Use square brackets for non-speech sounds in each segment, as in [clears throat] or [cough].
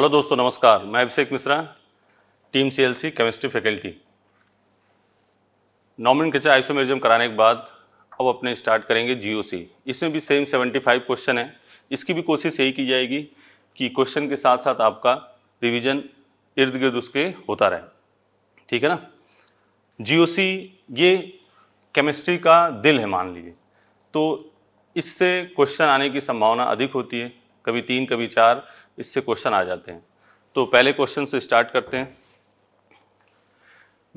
Hello दोस्तों नमस्कार मैं Abhishek Mishra team CLC chemistry faculty नॉमिन कचा आइसोमेरिज्म कराने के बाद अब अपने स्टार्ट करेंगे जीओसी इसमें भी सेम 75 क्वेश्चन है इसकी भी कोशिश यही की जाएगी कि क्वेश्चन के साथ साथ आपका रिवीजन इर्द गिर्द उसके होता रहे ठीक है ना जीओसी ये केमिस्ट्री का दिल है मान लीजिए तो इससे क्वेश्चन आने की संभावना अधिक होती है कभी तीन कभी चार इससे क्वेश्चन आ जाते हैं तो पहले क्वेश्चन से स्टार्ट करते हैं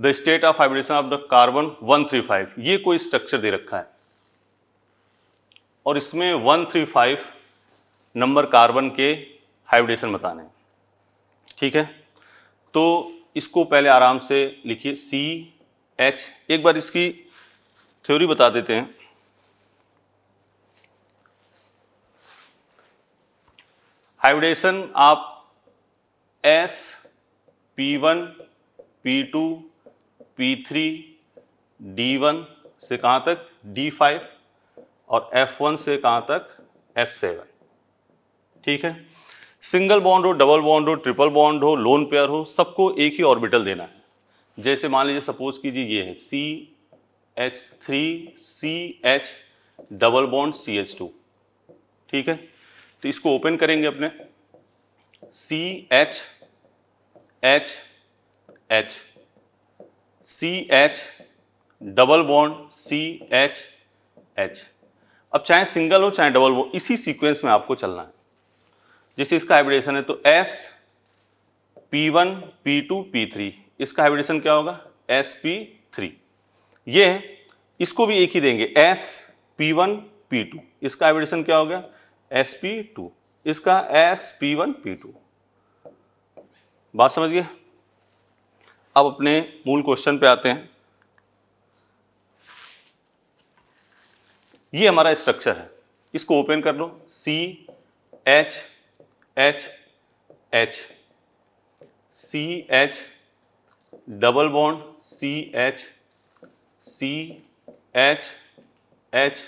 the state of hybridisation of the carbon 135 ये कोई स्ट्रक्चर दे रखा है और इसमें 135 नंबर कार्बन के हाइब्रिडेशन बताने हैं ठीक है तो इसको पहले आराम से लिखिए सी एच एक बार इसकी थ्योरी बता देते हैं हाइब्रिडेशन आप S P one P two P three D one से कहाँ तक डी फाइव और एफ वन से कहाँ तक एफ सेवन ठीक है सिंगल बॉन्ड हो डबल बॉन्ड हो ट्रिपल बॉन्ड हो लोन पेयर हो सबको एक ही ऑर्बिटल देना है जैसे मान लीजिए सपोज कीजिए ये है C H three C H double bond C H two ठीक है तो इसको ओपन करेंगे अपने C H H H C H double bond C H H अब चाहे सिंगल हो चाहे डबल हो इसी सीक्वेंस में आपको चलना है जैसे इसका हाइब्रिडेशन है तो S P one P two P three इसका हाइब्रिडेशन क्या होगा एस पी थ्री ये है इसको भी एक ही देंगे S P one P two इसका हाइब्रिडेशन क्या होगा sp2 इसका वन पी p2 बात समझिए अब अपने मूल क्वेश्चन पे आते हैं ये हमारा स्ट्रक्चर है इसको ओपन कर लो C H H H C H double bond C H C H H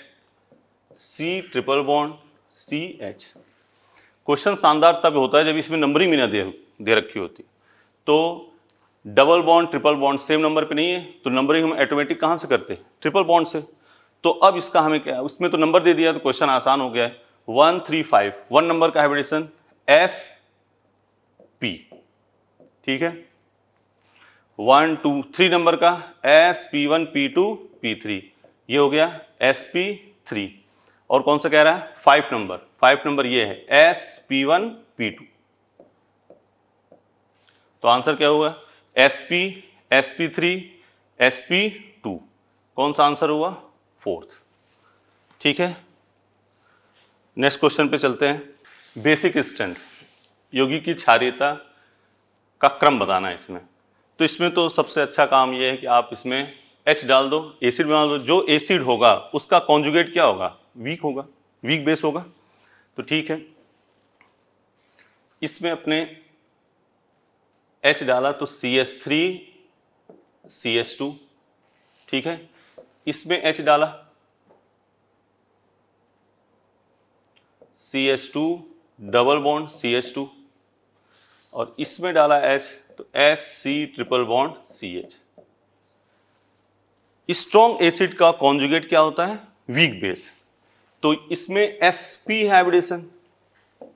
C triple bond C H question शानदार तब होता है जब इसमें नंबरिंग भी ना दे दे रखी होती तो double bond triple bond same number पे नहीं है तो नंबरिंग हम ऑटोमेटिक कहाँ से करते हैं ट्रिपल बॉन्ड से तो अब इसका हमें क्या उसमें तो नंबर दे दिया तो क्वेश्चन आसान हो गया है one three five one number का हाइब्रिडेशन एस पी ठीक है वन टू थ्री नंबर का S P one P two P three ये हो गया एस पी थ्री और कौन सा कह रहा है फाइव नंबर फाइव नंबर ये है S P one P two तो आंसर क्या हुआ S P S P three S P two कौन सा आंसर हुआ फोर्थ ठीक है नेक्स्ट क्वेश्चन पे चलते हैं बेसिक स्ट्रेंथ योगी की क्षारियता का क्रम बताना है इसमें तो इसमें तो सबसे अच्छा काम यह है कि आप इसमें एच डाल दो एसिड बना दो जो एसिड होगा उसका कॉन्जुगेट क्या होगा वीक होगा वीक बेस होगा तो ठीक है इसमें अपने H डाला तो C S three C S two ठीक है इसमें H डाला C S two double bond C S two और इसमें डाला H तो S C triple bond C H strong acid का कॉन्जुगेट क्या होता है वीक बेस तो इसमें एस पी है हाइब्रिडेशन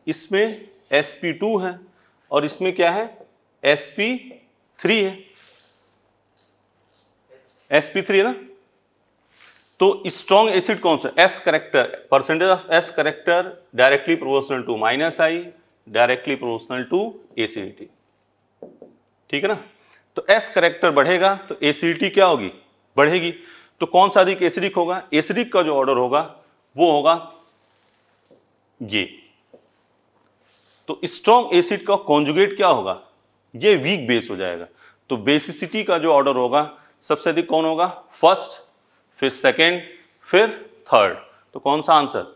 इसमें एस पी टू है और इसमें क्या है एस पी थ्री है एस पी थ्री है ना तो स्ट्रॉन्ग एसिड कौन सा S character percentage of S character directly proportional to minus I directly proportional to acidity ठीक है ना तो एस करेक्टर बढ़ेगा तो एसिडिटी क्या होगी बढ़ेगी तो कौन सा अधिक एसिडिक होगा एसिडिक का जो ऑर्डर होगा वो होगा ये तो स्ट्रॉन्ग एसिड का कॉन्जुगेट क्या होगा ये वीक बेस हो जाएगा तो बेसिसिटी का जो ऑर्डर होगा सबसे अधिक कौन होगा फर्स्ट फिर सेकेंड फिर थर्ड तो कौन सा आंसर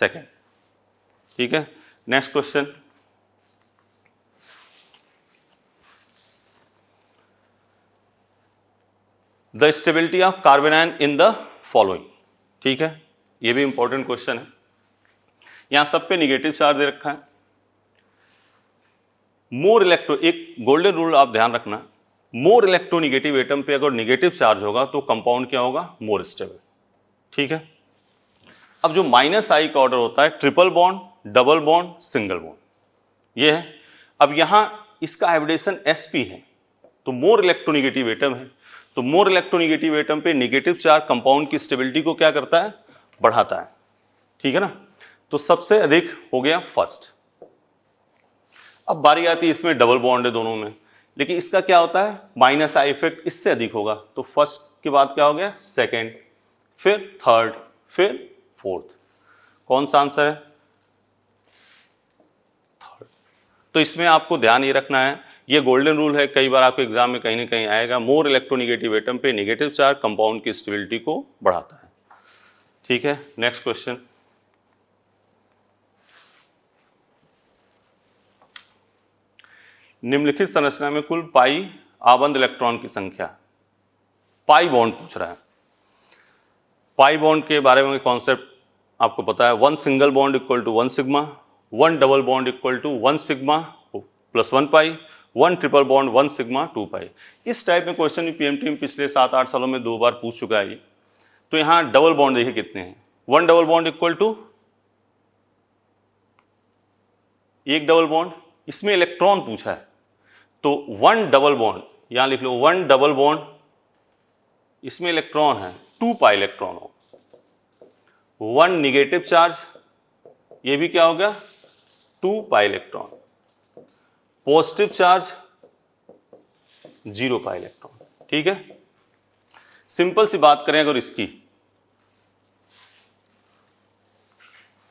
सेकेंड ठीक है next question the stability of carbanion in the following ठीक है ये भी इंपॉर्टेंट क्वेश्चन है यहां सब पे निगेटिव चार्ज दे रखा है मोर इलेक्ट्रो एक गोल्डन रूल आप ध्यान रखना मोर इलेक्ट्रोनिगेटिव एटम पे अगर निगेटिव चार्ज होगा तो कंपाउंड क्या होगा मोर स्टेबल ठीक है अब जो माइनस आई का ऑर्डर होता है triple bond double bond single bond ये है अब यहां इसका हाइब्रिडेशन पी है तो मोर इलेक्ट्रोनिगेटिव एटम है तो मोर इलेक्ट्रोनिगेटिव एटम पे निगेटिव चार्ज कंपाउंड की स्टेबिलिटी को क्या करता है बढ़ाता है ठीक है ना तो सबसे अधिक हो गया फर्स्ट अब बारी आती है इसमें डबल बॉन्ड है दोनों में लेकिन इसका क्या होता है माइनस आई इफेक्ट इससे अधिक होगा तो फर्स्ट के बाद क्या हो गया सेकेंड फिर थर्ड फिर फोर्थ कौन सा आंसर है थर्ड तो इसमें आपको ध्यान ये रखना है ये गोल्डन रूल है कई बार आपके एग्जाम में कहीं ना कहीं आएगा मोर इलेक्ट्रोनिगेटिव एटम पे निगेटिव चार्ज कंपाउंड की स्टेबिलिटी को बढ़ाता है ठीक है नेक्स्ट क्वेश्चन निम्नलिखित संरचना में कुल पाई आबंद इलेक्ट्रॉन की संख्या पाई बॉन्ड पूछ रहा है पाई बॉन्ड के बारे में कॉन्सेप्ट आपको पता है one single bond equal to one sigma one double bond equal to one sigma plus one pi one triple bond one sigma two pi इस टाइप में क्वेश्चन पीएमटी में पिछले सात आठ सालों में दो बार पूछ चुका है तो यहां डबल बॉन्ड देखिए कितने हैं one double bond equal to एक डबल बॉन्ड इसमें इलेक्ट्रॉन पूछा है तो वन डबल बॉन्ड यहां लिख लो वन डबल बॉन्ड इसमें इलेक्ट्रॉन है टू पाई इलेक्ट्रॉन हो वन निगेटिव चार्ज ये भी क्या हो गया two pi electron positive charge zero pi electron ठीक है सिंपल सी बात करें अगर इसकी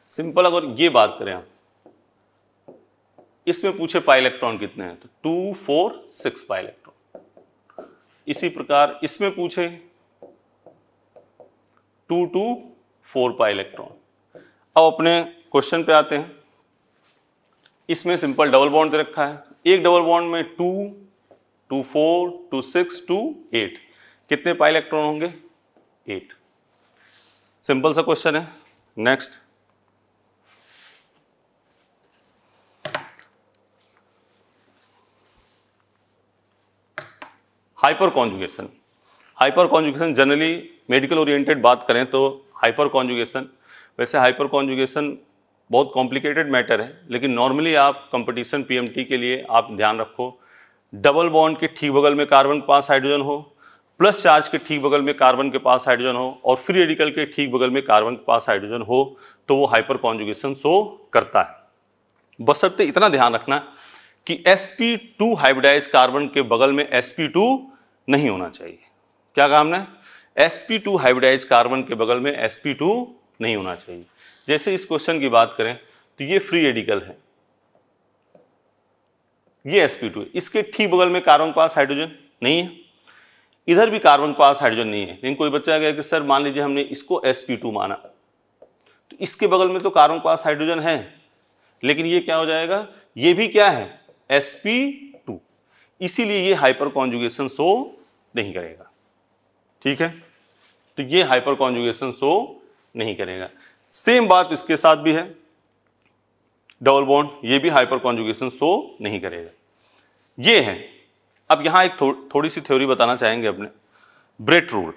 सिंपल अगर ये बात करें आप इसमें पूछे पाई इलेक्ट्रॉन कितने हैं तो two four six pi electron इसी प्रकार इसमें पूछे two two four pi electron अब अपने क्वेश्चन पे आते हैं इसमें सिंपल डबल बॉन्ड दे रखा है एक डबल बॉन्ड में two two four two six two eight कितने पाई इलेक्ट्रॉन होंगे एट सिंपल सा क्वेश्चन है next hyperconjugation hyperconjugation generally medical oriented बात करें तो हाइपर कॉन्जुगेशन वैसे हाइपर कॉन्जुगेशन बहुत कॉम्प्लिकेटेड मैटर है लेकिन नॉर्मली आप कंपटीशन पीएमटी के लिए आप ध्यान रखो डबल बॉन्ड के ठीक बगल में कार्बन पास हाइड्रोजन हो प्लस चार्ज के ठीक बगल में कार्बन के पास हाइड्रोजन हो और फ्री रेडिकल के ठीक बगल में कार्बन के पास हाइड्रोजन हो तो वो हाइपर कॉन्जुगेशन शो करता है बसरते इतना ध्यान रखना कि sp2 हाइब्रिडाइज कार्बन के बगल में sp2 नहीं होना चाहिए क्या कहा हमने sp2 हाइब्रिडाइज कार्बन के बगल में sp2 नहीं होना चाहिए जैसे इस क्वेश्चन की बात करें तो ये फ्री रेडिकल है ये sp2 है इसके ठीक बगल में कार्बन के पास हाइड्रोजन नहीं है इधर भी कार्बन के पास हाइड्रोजन नहीं है लेकिन कोई बच्चा कहे कि सर मान लीजिए हमने इसको एस माना तो इसके बगल में तो कार्बन के पास हाइड्रोजन है लेकिन ये क्या हो जाएगा ये भी क्या है एस इसीलिए ये हाइपर कॉन्जुगेशन शो नहीं करेगा ठीक है तो ये हाइपर कॉन्जुगेशन शो नहीं करेगा सेम बात इसके साथ भी है डबल बॉन्ड ये भी हाइपर कॉन्जुगेशन शो नहीं करेगा ये है अब यहां एक थो, थोड़ी सी थ्योरी बताना चाहेंगे अपने Bredt rule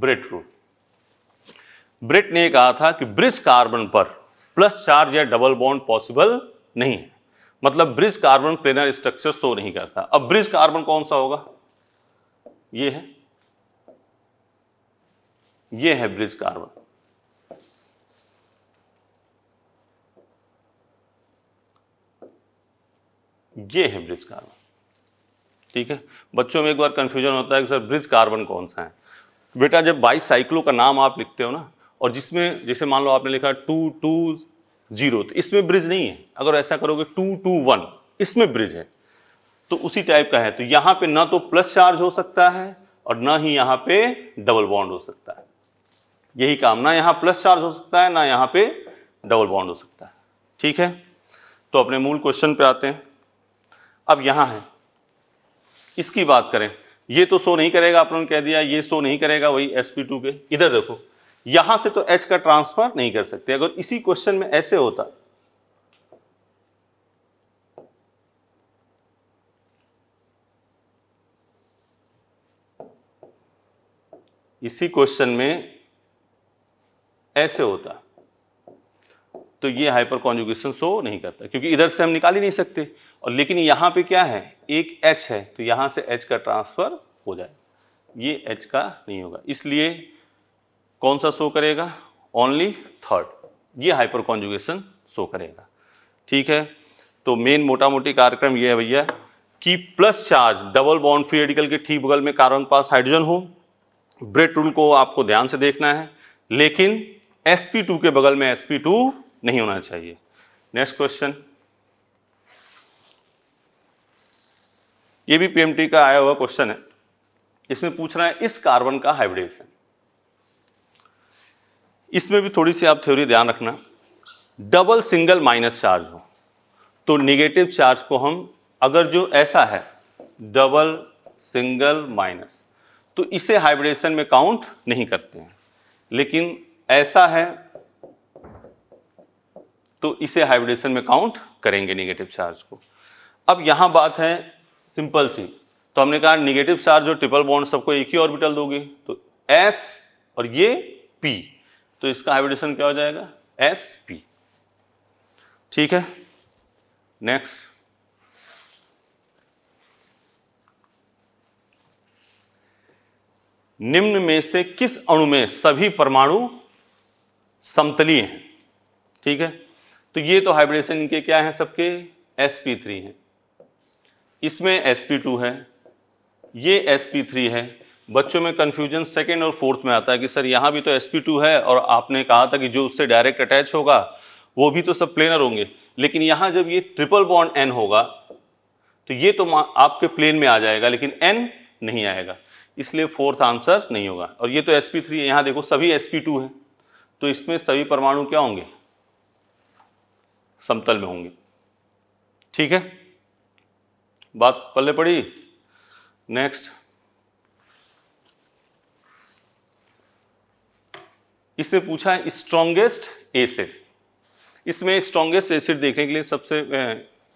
Bredt rule Bredt ने कहा था कि ब्रिज कार्बन पर प्लस चार्ज या डबल बॉन्ड पॉसिबल नहीं है मतलब bridge carbon planar structure show नहीं करता अब ब्रिज कार्बन कौन सा होगा ये है ये है ब्रिज कार्बन ये है ब्रिज कार्बन ठीक है बच्चों में एक बार कंफ्यूजन होता है कि सर ब्रिज कार्बन कौन सा है बेटा जब बाईस साइकिलों का नाम आप लिखते हो ना और जिसमें जैसे मान लो आपने लिखा टू टू जीरो तो इसमें ब्रिज नहीं है अगर ऐसा करोगे टू टू वन इसमें ब्रिज है तो उसी टाइप का है तो यहां पे ना तो प्लस चार्ज हो सकता है और ना ही यहां पे डबल बॉन्ड हो सकता है यही काम ना यहाँ प्लस चार्ज हो सकता है ना यहाँ पे डबल बॉन्ड हो सकता है ठीक है तो अपने मूल क्वेश्चन पे आते हैं अब यहाँ है इसकी बात करें ये तो शो नहीं करेगा आपने कह दिया ये शो नहीं करेगा वही एस पी टू के इधर देखो यहां से तो एच का ट्रांसफर नहीं कर सकते अगर इसी क्वेश्चन में ऐसे होता इसी क्वेश्चन में ऐसे होता तो ये हाइपर कॉन्जुगेशन शो नहीं करता क्योंकि इधर से हम निकाल ही नहीं सकते और लेकिन यहाँ पे क्या है एक एच है तो यहाँ से एच का ट्रांसफ़र हो जाए ये एच का नहीं होगा इसलिए कौन सा शो करेगा ओनली थर्ड ये हाइपर कॉन्जुगेशन शो करेगा ठीक है तो मेन मोटा मोटी कार्यक्रम ये है भैया कि plus charge double bond free radical के ठीक बगल में कार्बन पास हाइड्रोजन हो ब्रेड रूल को आपको ध्यान से देखना है लेकिन sp2 के बगल में sp2 नहीं होना चाहिए नेक्स्ट क्वेश्चन ये भी पीएमटी का आया हुआ क्वेश्चन है इसमें पूछ रहा है इस कार्बन का हाइब्रिडेशन इसमें भी थोड़ी सी आप थ्योरी ध्यान रखना डबल सिंगल माइनस चार्ज हो तो निगेटिव चार्ज को हम अगर जो ऐसा है डबल सिंगल माइनस तो इसे हाइब्रिडेशन में काउंट नहीं करते हैं लेकिन ऐसा है तो इसे हाइब्रिडेशन में काउंट करेंगे निगेटिव चार्ज को अब यहां बात है सिंपल सी तो हमने कहा निगेटिव चार्ज और ट्रिपल बॉन्ड सबको एक ही ऑर्बिटल दोगे तो एस और ये पी तो इसका हाइब्रिडेशन क्या हो जाएगा एस पी ठीक है नेक्स्ट निम्न में से किस अणु में सभी परमाणु समतली हैं ठीक है तो ये तो हाइब्रिडेशन इनके क्या हैं सबके sp3 हैं इसमें sp2 है ये sp3 है बच्चों में कन्फ्यूजन सेकेंड और फोर्थ में आता है कि सर यहाँ भी तो sp2 है और आपने कहा था कि जो उससे डायरेक्ट अटैच होगा वो भी तो सब प्लेनर होंगे लेकिन यहाँ जब ये ट्रिपल बॉन्ड एन होगा तो ये तो आपके प्लेन में आ जाएगा लेकिन एन नहीं आएगा इसलिए फोर्थ आंसर नहीं होगा और ये तो sp3 है यहाँ देखो सभी sp2 है तो इसमें सभी परमाणु क्या होंगे समतल में होंगे ठीक है बात पल्ले पड़ी नेक्स्ट इसे पूछा है स्ट्रॉन्गेस्ट एसिड इसमें स्ट्रॉन्गेस्ट एसिड देखने के लिए सबसे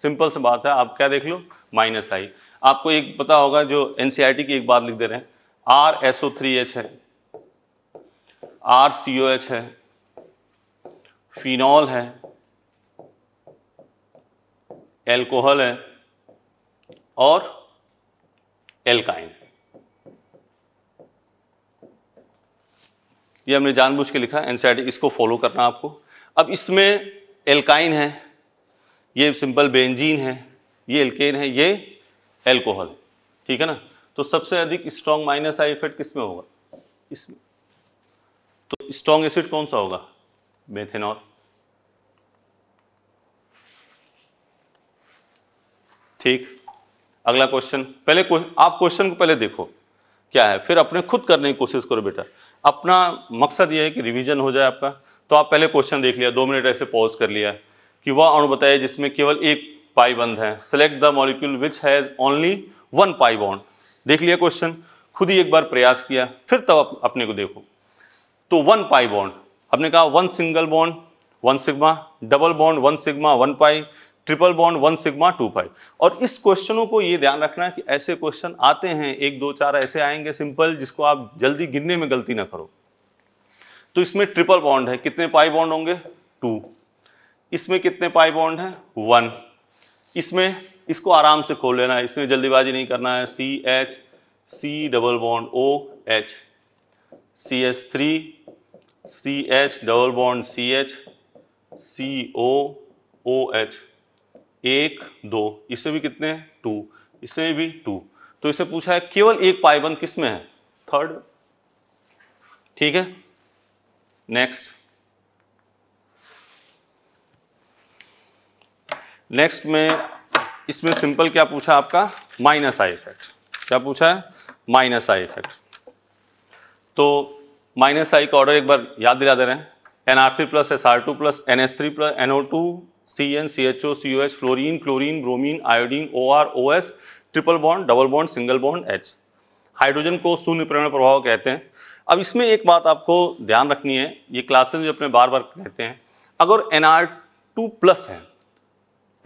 सिंपल से बात है आप क्या देख लो माइनस आई आपको एक पता होगा जो एन e की एक बात लिख दे रहे हैं आर एसओ थ्री एच है आर सी ओ एच है फिनॉल है एल्कोहल है और एल्काइन ये हमने जानबूझ के लिखा एनसीआर इसको फॉलो करना आपको अब इसमें एल्काइन है ये सिंपल बेंजीन है ये एल्केन है ये एल्कोहल ठीक है ना तो सबसे अधिक स्ट्रॉन्ग माइनस आई इफेक्ट किसमें होगा इसमें तो स्ट्रॉन्ग एसिड कौन सा होगा methanol. ठीक अगला क्वेश्चन पहले आप क्वेश्चन को पहले देखो क्या है फिर अपने खुद करने की कोशिश करो बेटा अपना मकसद यह है कि रिवीजन हो जाए आपका तो आप पहले क्वेश्चन देख लिया दो मिनट ऐसे पॉज कर लिया कि वह अणु बताइए जिसमें केवल एक पाई बंद है select the molecule which has only one pi bond देख लिया क्वेश्चन खुद ही एक बार प्रयास किया फिर तब अपने को देखो तो वन पाई बॉन्ड आपने कहा one single bond one sigma double bond one sigma one pi triple bond one sigma two five और इस क्वेश्चनों को ये ध्यान रखना है कि ऐसे क्वेश्चन आते हैं एक दो चार ऐसे आएंगे सिंपल जिसको आप जल्दी गिनने में गलती ना करो तो इसमें ट्रिपल बॉन्ड है कितने पाई बॉन्ड होंगे टू इसमें कितने पाई बॉन्ड है वन इसमें इसको आराम से खोल लेना है इसमें जल्दीबाजी नहीं करना है C H C double bond O H C H three C H double bond C H C O O H एक दो इससे भी कितने हैं टू इससे भी टू तो इसे पूछा है केवल एक पाइबंद किस में है थर्ड ठीक है नेक्स्ट नेक्स्ट में इसमें सिंपल क्या पूछा आपका माइनस आई इफेक्ट क्या पूछा है माइनस आई इफेक्ट तो माइनस आई का ऑर्डर एक बार याद दिला दे रहे हैं N R three plus S R two plus N S three plus N O two C N C H O C O H fluorine chlorine bromine iodine O R O S triple bond double bond single bond H hydrogen को शून्य प्रेरण प्रभाव कहते हैं अब इसमें एक बात आपको ध्यान रखनी है ये क्लासेस जो अपने बार बार कहते हैं अगर एन आर टू प्लस है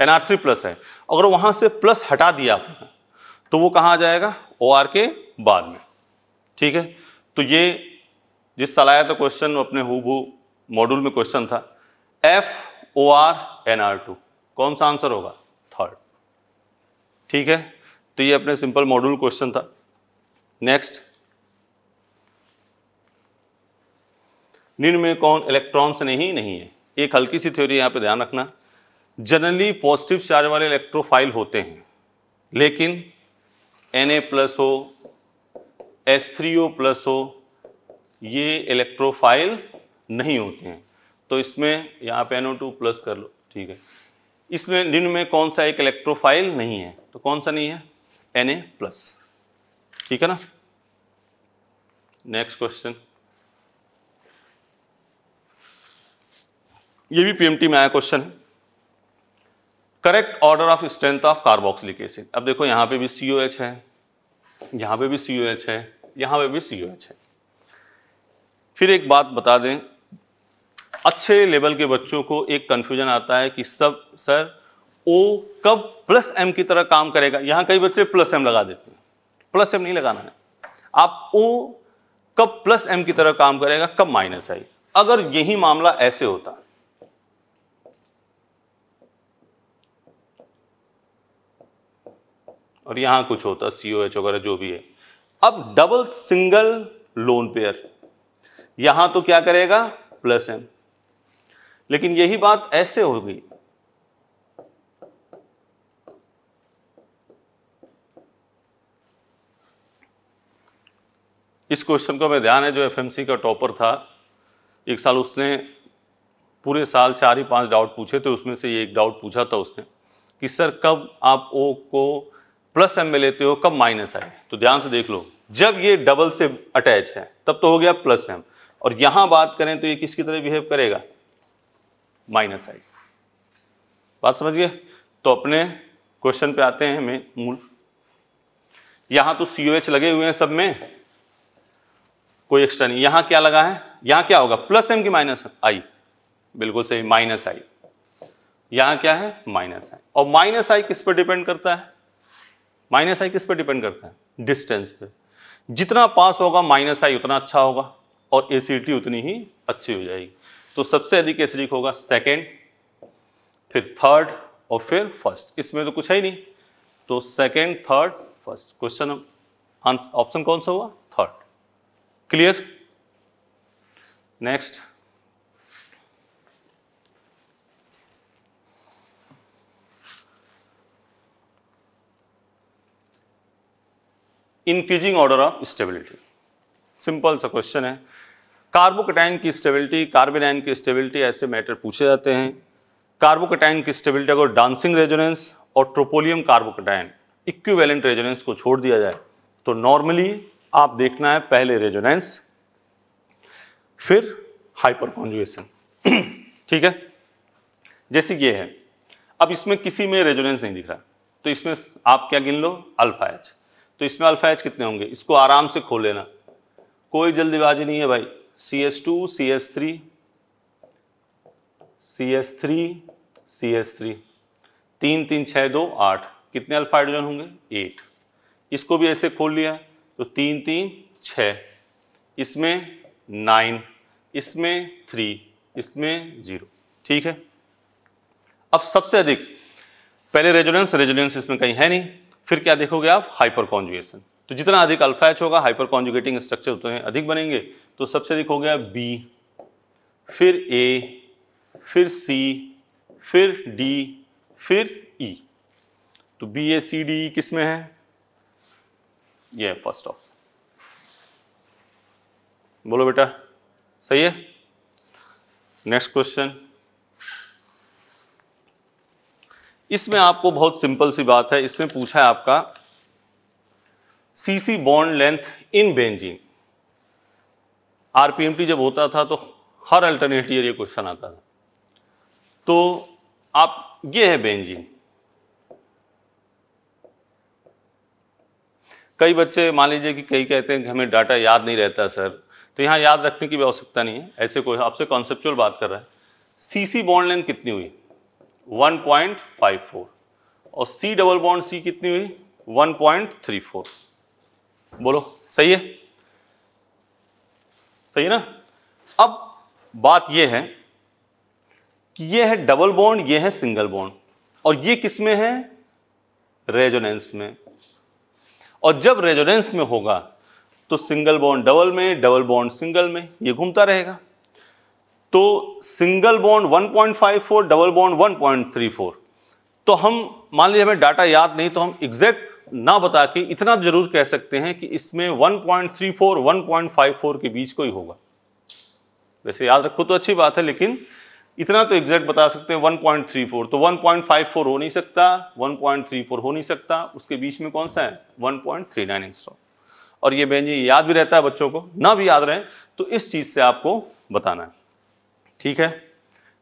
एन आर थ्री प्लस है अगर वहाँ से प्लस हटा दिया आपने तो वो कहाँ आ जाएगा ओ आर के बाद में ठीक है तो ये जिस साल आया था क्वेश्चन अपने हु मॉड्यूल में क्वेश्चन था F O R N R two कौन सा आंसर होगा थर्ड ठीक है तो ये अपने सिंपल मॉड्यूल क्वेश्चन था नेक्स्ट निम्न में कौन इलेक्ट्रॉन्स से नहीं नहीं है एक हल्की सी थ्योरी यहां पे ध्यान रखना जनरली पॉजिटिव चार्ज वाले इलेक्ट्रोफाइल होते हैं लेकिन Na प्लस हो ओ प्लस हो ये इलेक्ट्रोफाइल नहीं होते हैं तो इसमें यहाँ पे NO2 प्लस कर लो ठीक है इसमें निम्न में कौन सा एक इलेक्ट्रोफाइल नहीं है तो कौन सा नहीं है Na प्लस ठीक है ना नेक्स्ट क्वेश्चन ये भी पीएमटी में आया क्वेश्चन है correct order of strength of carboxylic acid अब देखो यहाँ पे भी सी है यहाँ पे भी सी है यहाँ पे भी सी है फिर एक बात बता दें अच्छे लेवल के बच्चों को एक कंफ्यूजन आता है कि सब सर ओ कब प्लस एम की तरह काम करेगा यहां कई बच्चे प्लस एम लगा देते हैं प्लस एम नहीं लगाना है आप ओ कब प्लस एम की तरह काम करेगा कब माइनस आई अगर यही मामला ऐसे होता और यहां कुछ होता सीओ एच वगैरह जो भी है अब डबल सिंगल लोन पेयर यहां तो क्या करेगा प्लस एम लेकिन यही बात ऐसे होगी इस क्वेश्चन को मैं ध्यान है जो एफएमसी का टॉपर था एक साल उसने पूरे साल चार ही पांच डाउट पूछे थे उसमें से ये एक डाउट पूछा था उसने कि सर कब आप ओ को प्लस एम में लेते हो कब माइनस आए तो ध्यान से देख लो जब ये डबल से अटैच है तब तो हो गया प्लस एम और यहां बात करें तो ये किसकी तरह बिहेव करेगा माइनस साइज बात समझ गए तो अपने क्वेश्चन पे आते हैं हमें मूल यहां तो सी लगे हुए हैं सब में कोई एक्स्ट्रा नहीं यहां क्या लगा है यहां क्या होगा प्लस एम की माइनस आई बिल्कुल सही माइनस आई यहां क्या है माइनस आई और माइनस आई किस पर डिपेंड करता है माइनस आई किस पर डिपेंड करता है डिस्टेंस पे जितना पास होगा माइनस आई उतना अच्छा होगा और एसिडिटी उतनी ही अच्छी हो जाएगी तो सबसे अधिक एसिडिक होगा सेकेंड फिर थर्ड और फिर फर्स्ट इसमें तो कुछ है ही नहीं तो second third first question answer option कौन सा हुआ third clear next increasing order of stability simple सा क्वेश्चन है कार्बोकटाइन की स्टेबिलिटी कार्बन की स्टेबिलिटी ऐसे मैटर पूछे जाते हैं कार्बोकटाइन की स्टेबिलिटी अगर डांसिंग रेजोनेंस और ट्रोपोलियम कार्बोकटाइन इक्विवेलेंट रेजोनेंस को छोड़ दिया जाए तो नॉर्मली आप देखना है पहले रेजोनेंस फिर हाइपर कॉन्जुएसन [clears throat] ठीक है जैसे ये है अब इसमें किसी में रेजोनेंस नहीं दिख रहा तो इसमें आप क्या गिन लो अल्फा एच तो इसमें अल्फा एच कितने होंगे इसको आराम से खोल लेना कोई जल्दबाजी नहीं है भाई C S two C S three C S three C S three तीन तीन छः दो आठ कितने अल्फा हाइड्रोजन होंगे एट इसको भी ऐसे खोल लिया तो तीन तीन छ इसमें नाइन इसमें थ्री इसमें जीरो ठीक है अब सबसे अधिक पहले रेजोनेंस रेजोनेंस इसमें कहीं है नहीं फिर क्या देखोगे आप हाइपर कॉन्जुएशन तो जितना अधिक अल्फा एच होगा हाइपर कॉन्जुगेटिंग स्ट्रक्चर उतने अधिक बनेंगे तो सबसे अधिक हो गया बी फिर ए फिर सी फिर डी फिर ई e. तो बी ए सी डी किस में है ये फर्स्ट ऑप्शन बोलो बेटा सही है नेक्स्ट क्वेश्चन इसमें आपको बहुत सिंपल सी बात है इसमें पूछा है आपका CC bond length in benzene RPMT जब होता था तो हर अल्टरनेट ईयर ये क्वेश्चन आता था तो आप ये है बेंजीन कई बच्चे मान लीजिए कि कई कहते हैं कि हमें डाटा याद नहीं रहता सर तो यहां याद रखने की भी आवश्यकता नहीं है ऐसे कोई आपसे कॉन्सेप्चुअल बात कर रहा है सीसी बॉन्ड लेंथ कितनी हुई 1.54 और सी डबल बॉन्ड सी कितनी हुई 1.34 बोलो सही है सही है ना अब बात यह है कि ये है डबल बॉन्ड ये है सिंगल बॉन्ड और ये किस में है रेजोनेंस में और जब रेजोनेंस में होगा तो सिंगल बॉन्ड डबल में डबल बॉन्ड सिंगल में ये घूमता रहेगा तो सिंगल बॉन्ड 1.54 डबल बॉन्ड 1.34 तो हम मान लीजिए हमें डाटा याद नहीं तो हम एग्जैक्ट ना बता के इतना जरूर कह सकते हैं कि इसमें 1.34 1.54 के बीच कोई होगा वैसे याद रखो तो अच्छी बात है लेकिन इतना तो एग्जैक्ट बता सकते हैं 1.34 तो 1.54 हो नहीं सकता 1.34 हो नहीं सकता उसके बीच में कौन सा है 1.39 पॉइंट और ये बहन जी याद भी रहता है बच्चों को ना भी याद रहे तो इस चीज़ से आपको बताना है ठीक है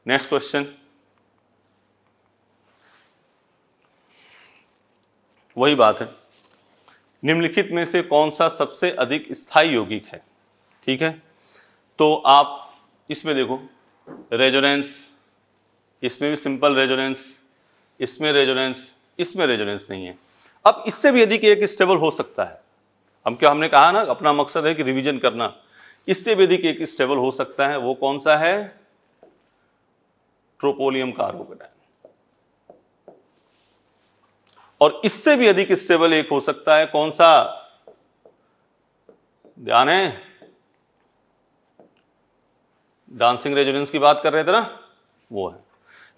नेक्स्ट क्वेश्चन वही बात है निम्नलिखित में से कौन सा सबसे अधिक स्थायी यौगिक है ठीक है तो आप इसमें देखो रेजोनेंस इसमें भी सिंपल रेजोनेंस इसमें रेजोनेंस इसमें रेजोनेंस नहीं है अब इससे भी अधिक एक स्टेबल हो सकता है हम क्या हमने कहा ना अपना मकसद है कि रिवीजन करना इससे भी अधिक एक स्टेबल हो सकता है वो कौन सा है ट्रोपोलियम कार्बोकटाइन और इससे भी अधिक स्टेबल एक हो सकता है कौन सा ध्यान है डांसिंग रेजिडेंस की बात कर रहे थे ना वो है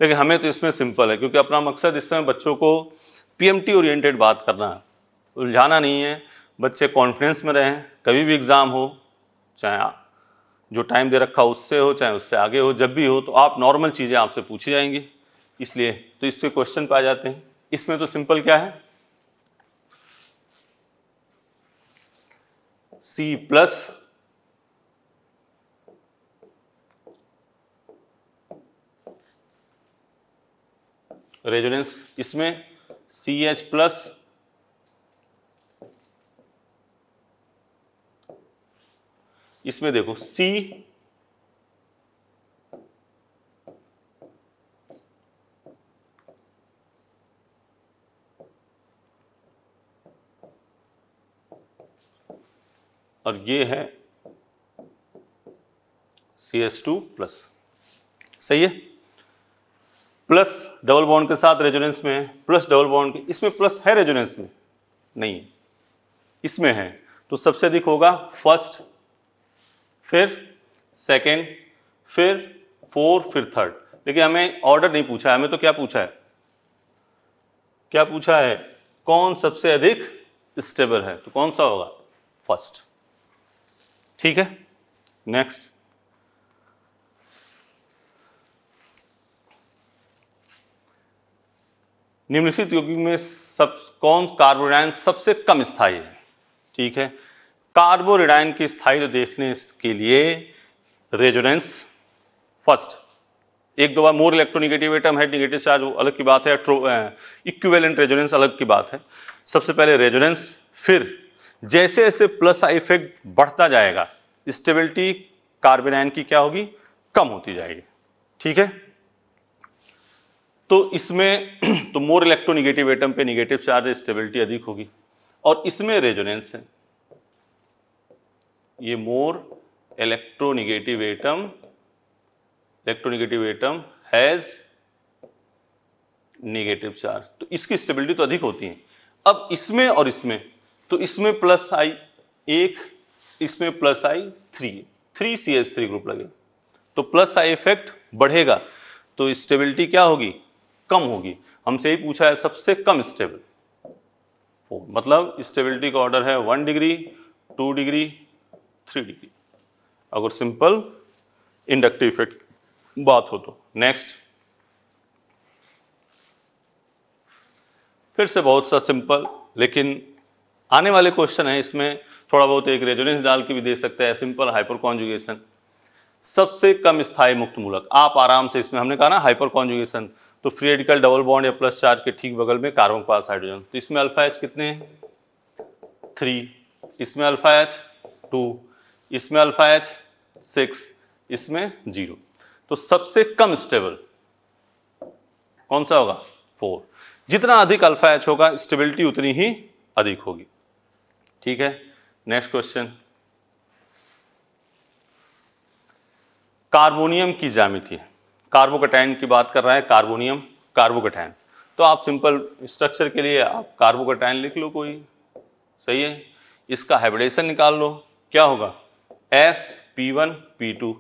लेकिन हमें तो इसमें सिंपल है क्योंकि अपना मकसद इस समय बच्चों को पीएमटी ओरिएंटेड बात करना है उलझाना नहीं है बच्चे कॉन्फिडेंस में रहें कभी भी एग्ज़ाम हो चाहे जो टाइम दे रखा उससे हो चाहे उससे आगे हो जब भी हो तो आप नॉर्मल चीज़ें आपसे पूछी जाएंगी इसलिए तो इससे क्वेश्चन पाए जाते हैं इसमें तो सिंपल क्या है सी प्लस रेजोनेंस इसमें सी एच प्लस इसमें देखो सी और ये है सी एस टू प्लस सही है प्लस डबल बॉन्ड के साथ रेजोनेंस में है प्लस डबल बॉन्ड के इसमें प्लस है रेजोनेंस में नहीं है इसमें है तो सबसे अधिक होगा फर्स्ट फिर सेकेंड फिर फोर फिर थर्ड लेकिन हमें ऑर्डर नहीं पूछा है हमें तो क्या पूछा है क्या पूछा है कौन सबसे अधिक स्टेबल है तो कौन सा होगा फर्स्ट ठीक है नेक्स्ट निम्नलिखित यौगिक में सब कौन कार्बोडाइन सबसे कम स्थायी है ठीक है कार्बोरिडाइन की स्थायी तो देखने के लिए रेजोनेंस फर्स्ट एक दो बार मोर इलेक्ट्रोनिगेटिव एटम है निगेटिव चार्ज वो अलग की बात है इक्वेलेंट रेजोनेंस अलग की बात है सबसे पहले रेजोनेंस फिर जैसे जैसे प्लस इफेक्ट बढ़ता जाएगा स्टेबिलिटी कार्बन आयन की क्या होगी कम होती जाएगी ठीक है तो इसमें [clears throat] तो मोर इलेक्ट्रोनिगेटिव एटम पे निगेटिव चार्ज स्टेबिलिटी अधिक होगी और इसमें रेजोनेंस है ये more electronegative atom electronegative atom has negative charge तो इसकी स्टेबिलिटी तो अधिक होती है अब इसमें और इसमें तो इसमें प्लस आई एक इसमें plus I three three C H three group लगे तो प्लस आई इफेक्ट बढ़ेगा तो स्टेबिलिटी क्या होगी कम होगी हमसे ही पूछा है सबसे कम स्टेबल फोर मतलब स्टेबिलिटी का ऑर्डर है one degree two degree three degree अगर सिंपल इंडक्टिव इफेक्ट बात हो तो नेक्स्ट फिर से बहुत सा सिंपल लेकिन आने वाले क्वेश्चन हैं इसमें थोड़ा बहुत एक रेजोनेंस डाल के भी दे सकते हैं सिंपल हाइपर कॉन्जुगेशन सबसे कम स्थायी मुक्त मूलक आप आराम से इसमें हमने कहा ना हाइपर कॉन्जुगेशन तो फ्री रेडिकल डबल बॉन्ड या प्लस चार्ज के ठीक बगल में कार्बन पास हाइड्रोजन तो इसमें अल्फा एच कितने हैं थ्री इसमें अल्फा एच टू इसमें अल्फा एच सिक्स इसमें जीरो तो सबसे कम स्टेबल कौन सा होगा फोर जितना अधिक अल्फा एच होगा स्टेबिलिटी उतनी ही अधिक होगी ठीक है नेक्स्ट क्वेश्चन कार्बोनियम की जामिति कार्बोकटाइन की बात कर रहा है कार्बोनियम कार्बोकटाइन तो आप सिंपल स्ट्रक्चर के लिए आप कार्बोकटाइन लिख लो कोई सही है इसका हाइब्रिडेशन निकाल लो क्या होगा S P one P two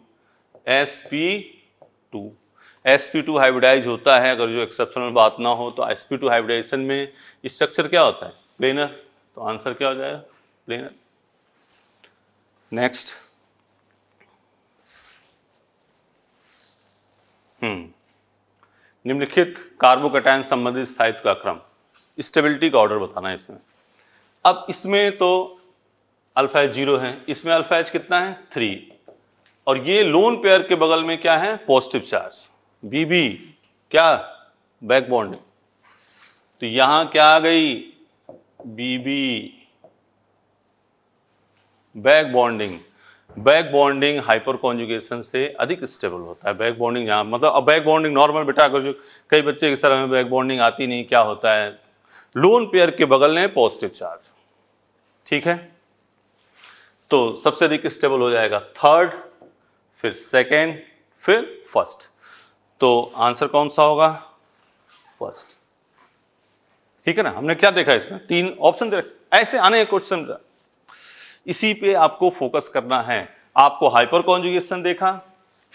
S P two S P two hybridise होता है अगर जो एक्सेप्शनल बात ना हो तो एस पी टू हाइब्रिडाइजेशन में स्ट्रक्चर क्या होता है प्लेनर तो आंसर क्या हो जाएगा planar. Next, hmm. निम्नलिखित कार्बोकैटायन संबंधित स्थायित्व का क्रम स्टेबिलिटी का ऑर्डर बताना है इसमें अब इसमें तो अल्फाइज जीरो है इसमें अल्फाइज कितना है थ्री और ये लोन पेयर के बगल में क्या है पॉजिटिव चार्ज बीबी क्या बैकबॉन्ड तो यहां क्या आ गई BB back bonding back bonding hyperconjugation से अधिक स्टेबल होता है बैक बॉन्डिंग यहाँ मतलब अब बैक बॉन्डिंग नॉर्मल बेटा अगर कई बच्चे के सर हमें बैक बॉन्डिंग आती नहीं क्या होता है लोन पेयर के बगल में पॉजिटिव चार्ज ठीक है तो सबसे अधिक स्टेबल हो जाएगा थर्ड फिर सेकेंड फिर फर्स्ट तो आंसर कौन सा होगा फर्स्ट ठीक है ना हमने क्या देखा इसमें तीन ऑप्शन दे रहे ऐसे आने क्वेश्चन इसी पे आपको फोकस करना है आपको हाइपर कॉन्जुगेशन देखा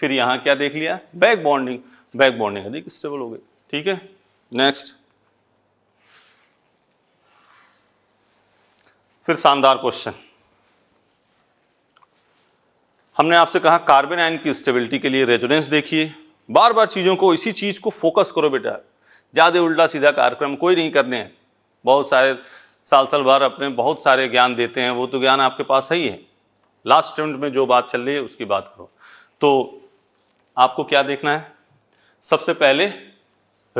फिर यहां क्या देख लिया बैक बॉन्डिंग बैक बॉन्डिंग अधिक स्टेबल हो गई ठीक है नेक्स्ट फिर शानदार क्वेश्चन हमने आपसे कहा कार्बन आयन की स्टेबिलिटी के लिए रेजोनेंस देखिए बार बार चीज़ों को इसी चीज़ को फोकस करो बेटा ज़्यादा उल्टा सीधा कार्यक्रम कोई नहीं करने हैं बहुत सारे साल साल भर अपने बहुत सारे ज्ञान देते हैं वो तो ज्ञान आपके पास ही है लास्ट स्टूडेंट में जो बात चल रही है उसकी बात करो तो आपको क्या देखना है सबसे पहले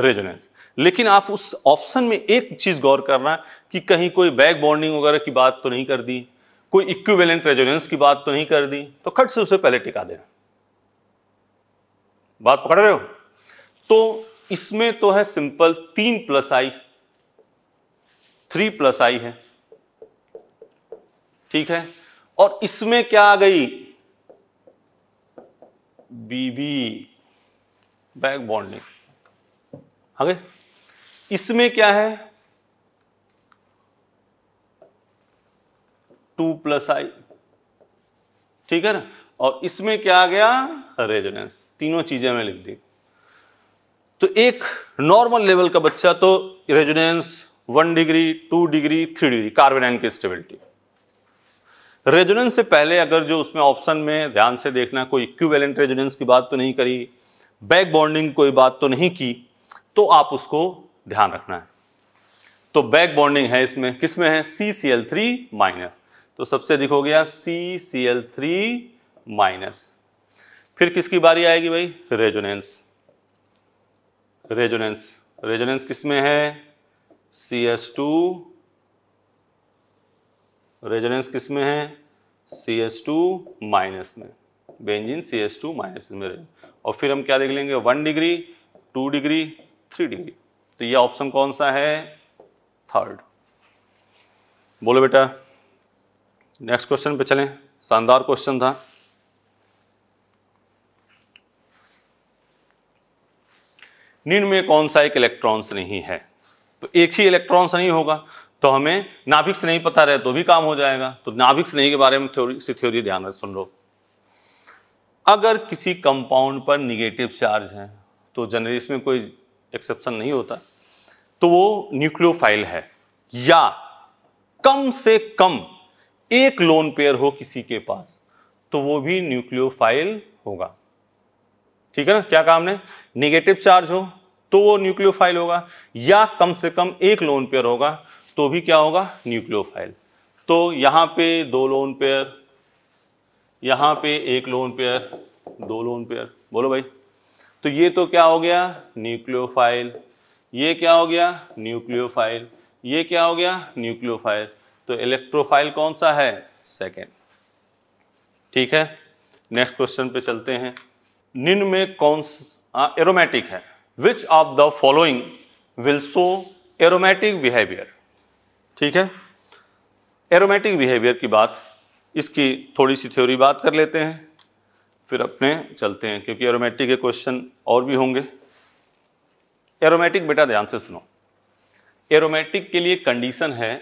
रेजोनेंस लेकिन आप उस ऑप्शन में एक चीज़ गौर करना कि कहीं कोई बैक बॉन्डिंग वगैरह की बात तो नहीं कर दी कोई इक्विवेलेंट रेजोनेंस की बात तो नहीं कर दी तो खट से उसे पहले टिका देना बात पकड़ रहे हो तो इसमें तो है सिंपल तीन plus I three plus I है ठीक है और इसमें क्या आ गई बीबी बैक बॉन्डिंग आगे इसमें क्या है टू प्लस आई ठीक है ना और इसमें क्या आ गया रेजोनेंस तीनों चीजें मैं लिख दी तो एक नॉर्मल लेवल का बच्चा तो resonance one degree two degree three degree carbon ion की स्टेबिलिटी रेजोनेंस से पहले अगर जो उसमें ऑप्शन में ध्यान से देखना कोई इक्विवेलेंट रेजोनेंस की बात तो नहीं करी बैक बॉन्डिंग कोई बात तो नहीं की तो आप उसको ध्यान रखना है तो बैक बॉन्डिंग है इसमें किसमें है C C L three minus तो सबसे अधिक हो गया C C L three minus फिर किसकी बारी आएगी भाई रेजोनेंस रेजोनेंस रेजोनेंस किसमें है सी एस टू रेजोनेंस किस में है सी एस टू माइनस में benzene C S two minus में और फिर हम क्या देख लेंगे one degree two degree three degree तो ये ऑप्शन कौन सा है थर्ड बोलो बेटा नेक्स्ट क्वेश्चन पे चलें शानदार क्वेश्चन था निम्न में कौन सा एक इलेक्ट्रॉन्स नहीं है तो एक ही इलेक्ट्रॉन से नहीं होगा तो हमें नाभिक से नहीं पता रहे तो भी काम हो जाएगा तो नाभिक से नहीं के बारे में थ्योरी से थ्योरी ध्यान सुन लो अगर किसी कंपाउंड पर निगेटिव चार्ज है तो जनरली इसमें कोई एक्सेप्शन नहीं होता तो वो न्यूक्लियोफाइल है या कम से कम एक लोन पेयर हो किसी के पास तो वो भी न्यूक्लियोफाइल होगा ठीक है ना क्या काम है निगेटिव चार्ज हो तो वो न्यूक्लियोफाइल होगा या कम से कम एक लोन पेयर होगा तो भी क्या होगा न्यूक्लियोफाइल तो यहां पे दो लोन पेयर यहां पे एक लोन पेयर दो लोन पेयर बोलो भाई तो ये तो क्या हो गया न्यूक्लियोफाइल ये क्या हो गया न्यूक्लियोफाइल ये क्या हो गया न्यूक्लियोफाइल तो इलेक्ट्रोफाइल कौन सा है सेकेंड ठीक है नेक्स्ट क्वेश्चन पे चलते हैं निन्न में कौन एरोमेटिक है which of the following will show aromatic behaviour ठीक है एरोमेटिक बिहेवियर की बात इसकी थोड़ी सी थ्योरी बात कर लेते हैं फिर अपने चलते हैं क्योंकि एरोमेटिक के क्वेश्चन और भी होंगे एरोमेटिक बेटा ध्यान से सुनो एरोमेटिक के लिए कंडीशन है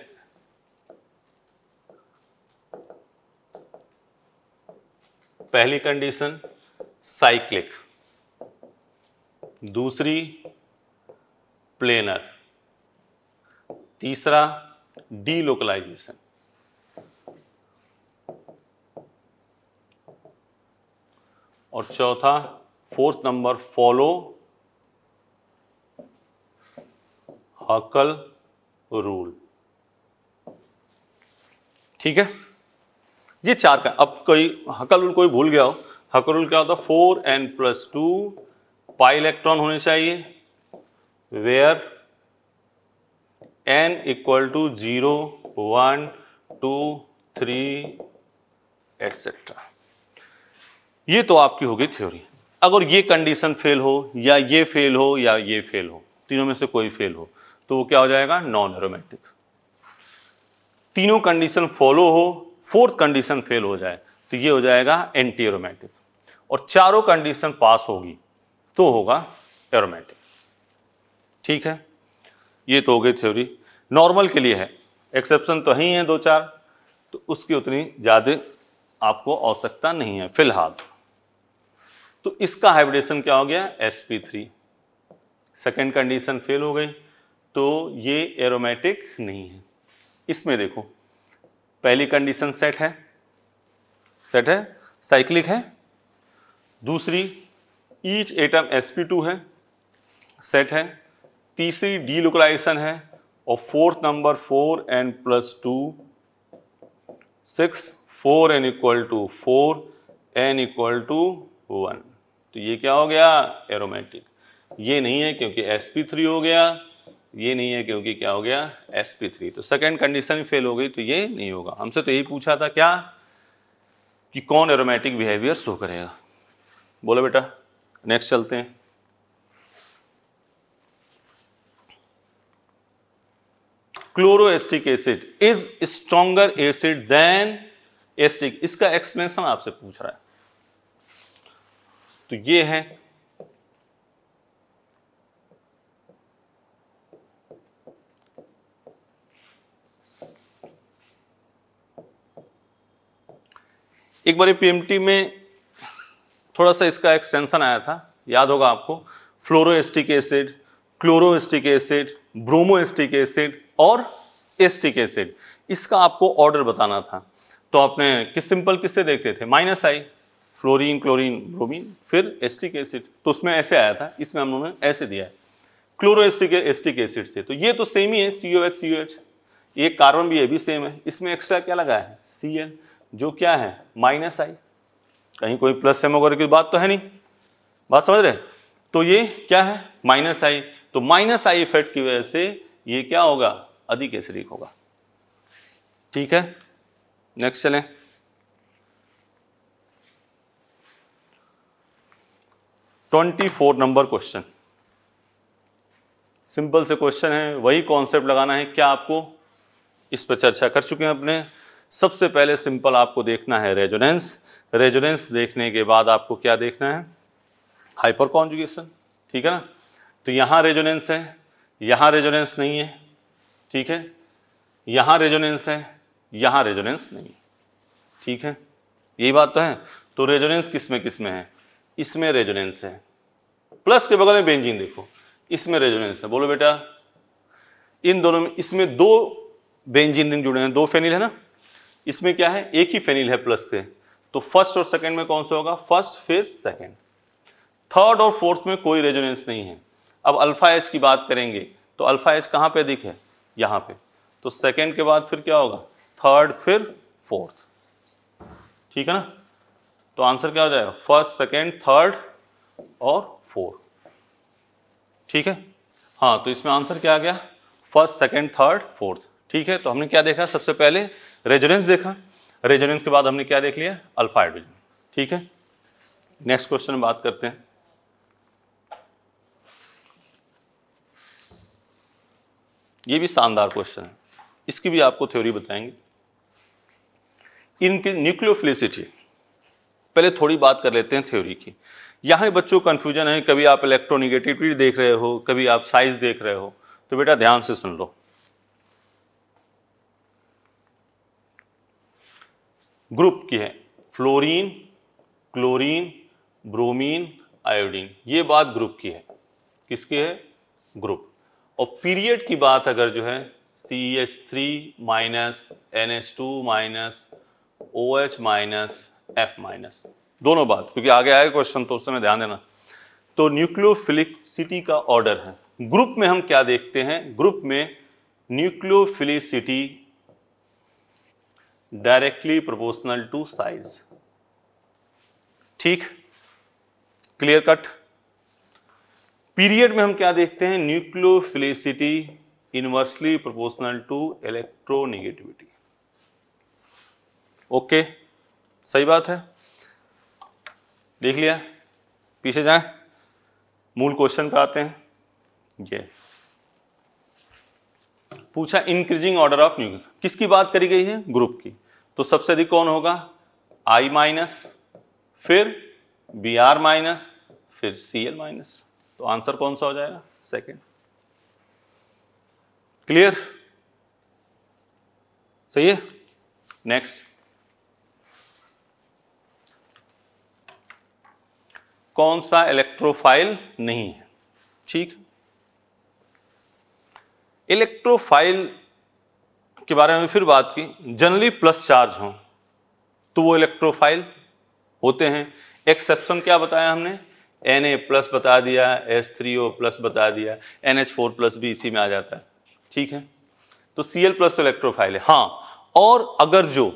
पहली कंडीशन साइक्लिक दूसरी प्लेनर तीसरा डीलोकलाइजेशन और चौथा fourth number follow Huckel rule ठीक है ये चार का अब कोई हकल रूल कोई भूल गया हो हकल रूल क्या होता है four N plus two pi electron होने चाहिए where N equal to zero one two three etcetera ये तो आपकी होगी थ्योरी अगर ये कंडीशन फेल हो या ये फेल हो या ये फेल हो तीनों में से कोई फेल हो तो वो क्या हो जाएगा नॉन एरोमेटिक्स तीनों कंडीशन फॉलो हो फोर्थ कंडीशन फेल हो जाए तो ये हो जाएगा एंटी एरोमेटिक और चारों कंडीशन पास होगी तो होगा एरोमेटिक ठीक है ये तो हो गई थ्योरी नॉर्मल के लिए है एक्सेप्शन तो ही है दो चार तो उसकी उतनी ज़्यादा आपको आवश्यकता नहीं है फिलहाल तो इसका हाइब्रिडेशन क्या हो गया S P three second condition fail हो गई तो ये एरोमेटिक नहीं है इसमें देखो पहली कंडीशन सेट है सेट है साइक्लिक है दूसरी ईच एटम sp2 है सेट है तीसरी डी लोकलाइजेशन है और fourth number four N plus two six four N equal to four N equal to one तो ये क्या हो गया एरोमेटिक ये नहीं है क्योंकि sp3 हो गया ये नहीं है क्योंकि क्या हो गया sp3 तो सेकेंड कंडीशन फेल हो गई तो ये नहीं होगा हमसे तो यही पूछा था क्या कि कौन एरोमेटिक बिहेवियर शो करेगा बोलो बेटा नेक्स्ट चलते हैं chloroacetic acid is stronger acid than acetic इसका एक्सप्लेनेशन आपसे पूछ रहा है तो ये है एक बार पीएमटी में थोड़ा सा इसका एक्सटेंशन आया था याद होगा आपको acetic acid chloroacetic acid bromoacetic acid और एस्टिक एसिड इसका आपको ऑर्डर बताना था तो आपने किस सिंपल किससे देखते थे minus I fluorine chlorine bromine फिर एस्टिक एसिड तो उसमें ऐसे आया था इसमें हम लोगों ने ऐसे दिया है क्लोरोएस्टिक एस्टिक एसिड से तो ये तो सेम ही है C O H C O H ये कार्बन भी ये भी सेम है इसमें एक्स्ट्रा क्या लगा है सी एन जो क्या है माइनस आई कहीं कोई प्लस एम वगैरह की बात तो है नहीं बात समझ रहे तो ये क्या है माइनस आई तो माइनस आई इफेक्ट की वजह से ये क्या होगा अधिक एसिडिक होगा ठीक है नेक्स्ट चलें twenty four number question simple से क्वेश्चन है वही कॉन्सेप्ट लगाना है क्या आपको इस पर चर्चा कर चुके हैं अपने सबसे पहले सिंपल आपको देखना है रेजोनेंस रेजोनेंस देखने के बाद आपको क्या देखना है हाइपर कॉन्जुगेशन ठीक है ना तो यहाँ रेजोनेंस है यहाँ रेजोनेंस नहीं है ठीक है यहाँ रेजोनेंस है यहाँ रेजोनेंस नहीं है ठीक है यही बात तो है तो रेजोनेंस किस में किस में है इसमें रेजोनेंस है प्लस के बगल में बेंजिन देखो इसमें रेजोनेंस है बोलो बेटा इन दोनों में इसमें दो बेंजिन रिंग जुड़े हैं दो फेनिल है ना इसमें क्या है एक ही फेनिल है प्लस से तो फर्स्ट और सेकंड में कौन सा होगा फर्स्ट फिर सेकंड थर्ड और फोर्थ में कोई रेजोनेंस नहीं है अब अल्फा एच की बात करेंगे तो अल्फा एच कहाँ पे दिखे यहाँ पे तो सेकंड के बाद फिर क्या होगा थर्ड फिर फोर्थ ठीक है ना तो आंसर क्या हो जाएगा फर्स्ट सेकेंड थर्ड और फोर्थ ठीक है हाँ तो इसमें आंसर क्या आ गया फर्स्ट सेकेंड थर्ड फोर्थ ठीक है तो हमने क्या देखा सबसे पहले रेजोनेंस देखा रेजोनेंस के बाद हमने क्या देख लिया अल्फा हाइड्रोजन ठीक है नेक्स्ट क्वेश्चन बात करते हैं ये भी शानदार क्वेश्चन है इसकी भी आपको थ्योरी बताएंगे इनकी न्यूक्लियोफिलिसिटी पहले थोड़ी बात कर लेते हैं थ्योरी की यहाँ बच्चों कंफ्यूजन है कभी आप इलेक्ट्रोनिगेटिविटी देख रहे हो कभी आप साइज देख रहे हो तो बेटा ध्यान से सुन लो ग्रुप की है फ्लोरीन क्लोरीन ब्रोमीन आयोडीन ये बात ग्रुप की है किसकी है ग्रुप और पीरियड की बात अगर जो है C H three minus N H two minus O H minus F minus दोनों बात क्योंकि आगे आए क्वेश्चन तो उस समय ध्यान देना तो न्यूक्लियोफिलिसिटी का ऑर्डर है ग्रुप में हम क्या देखते हैं ग्रुप में nucleophilicity directly proportional to size ठीक क्लियर कट पीरियड में हम क्या देखते हैं nucleophilicity inversely proportional to electronegativity okay सही बात है देख लिया पीछे जाए मूल क्वेश्चन पे आते हैं ये पूछा इंक्रीजिंग ऑर्डर ऑफ न्यूक्लियर किसकी बात करी गई है ग्रुप की तो सबसे अधिक कौन होगा आई माइनस फिर बी आर माइनस फिर सी एल माइनस तो आंसर कौन सा हो जाएगा सेकेंड क्लियर सही है नेक्स्ट कौन सा इलेक्ट्रोफाइल नहीं है ठीक है इलेक्ट्रोफाइल के बारे में फिर बात की जनरली प्लस चार्ज हो तो वो इलेक्ट्रोफाइल होते हैं एक्सेप्शन क्या बताया हमने एन ए प्लस बता दिया एस थ्री ओ प्लस बता दिया एन एच फोर प्लस भी इसी में आ जाता है ठीक है तो सी एल प्लस तो इलेक्ट्रोफाइल है हाँ और अगर जो